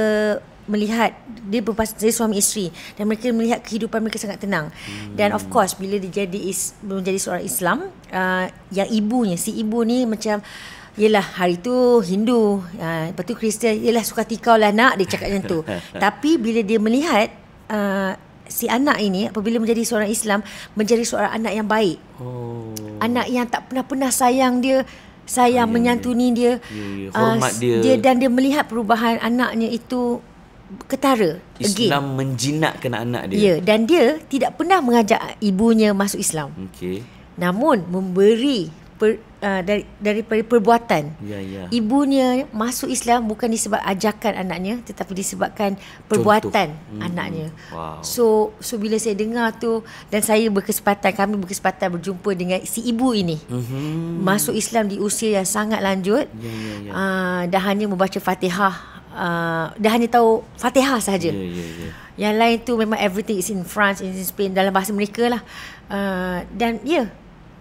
melihat dia berpas dari suami isteri dan mereka melihat kehidupan mereka sangat tenang hmm. dan of course bila dia jadi is, menjadi seorang Islam uh, yang ibunya si ibu ni macam Yelah hari tu Hindu uh, Lepas tu Kristian Yelah suka tikau lah nak Dia cakap macam tu Tapi bila dia melihat Uh, si anak ini apabila menjadi seorang Islam menjadi seorang anak yang baik. Oh. Anak yang tak pernah-pernah sayang dia, sayang ah, ya, ya, menyantuni ya. dia, ya, ya, ya. hormat uh, dia. Dia dan dia melihat perubahan anaknya itu ketara. Islam again. menjinakkan anak dia. Ya, dan dia tidak pernah mengajak ibunya masuk Islam. Okey. Namun memberi per, Uh, dari daripada perbuatan. Ya, ya. Ibunya masuk Islam bukan disebab ajakan anaknya tetapi disebabkan perbuatan Contoh. Hmm. anaknya. Hmm. Wow. So so bila saya dengar tu dan saya berkesempatan kami berkesempatan berjumpa dengan si ibu ini. Hmm. Masuk Islam di usia yang sangat lanjut. Ya, ya, ya. Uh, dah hanya membaca Fatihah Uh, dah hanya tahu Fatihah sahaja yeah, yeah, yeah. Yang lain tu memang Everything is in France is In Spain Dalam bahasa mereka lah uh, Dan ya yeah,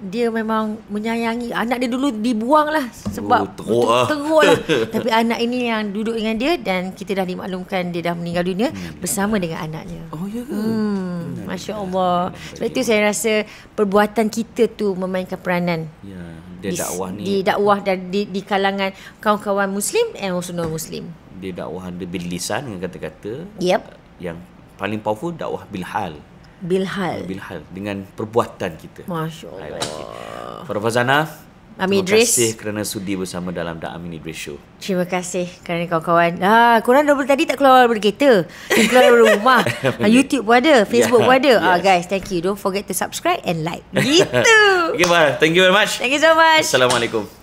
dia memang menyayangi anak dia dulu dibuang lah sebab oh, teruk, lah. teruk lah tapi anak ini yang duduk dengan dia dan kita dah dimaklumkan dia dah meninggal dunia hmm. bersama dengan anaknya oh ya ke hmm. Masya Allah sebab itu saya rasa perbuatan kita tu memainkan peranan ya dia di, dakwah ni di dakwah dan di, di kalangan kawan-kawan muslim and also non-muslim dia dakwah dia bil lisan dengan kata-kata yep. yang paling powerful dakwah bil hal bilhal bilhal dengan perbuatan kita masyaallah like Farah Amin Idris Terima kasih kerana sudi bersama dalam The Amin Idris Show Terima kasih kerana kawan-kawan ah, Korang dah tadi tak keluar daripada kereta Keluar daripada rumah ah, YouTube pun ada Facebook yeah, pun ada ah, yes. ah, Guys thank you Don't forget to subscribe and like Gitu okay, bye. Thank you very much Thank you so much Assalamualaikum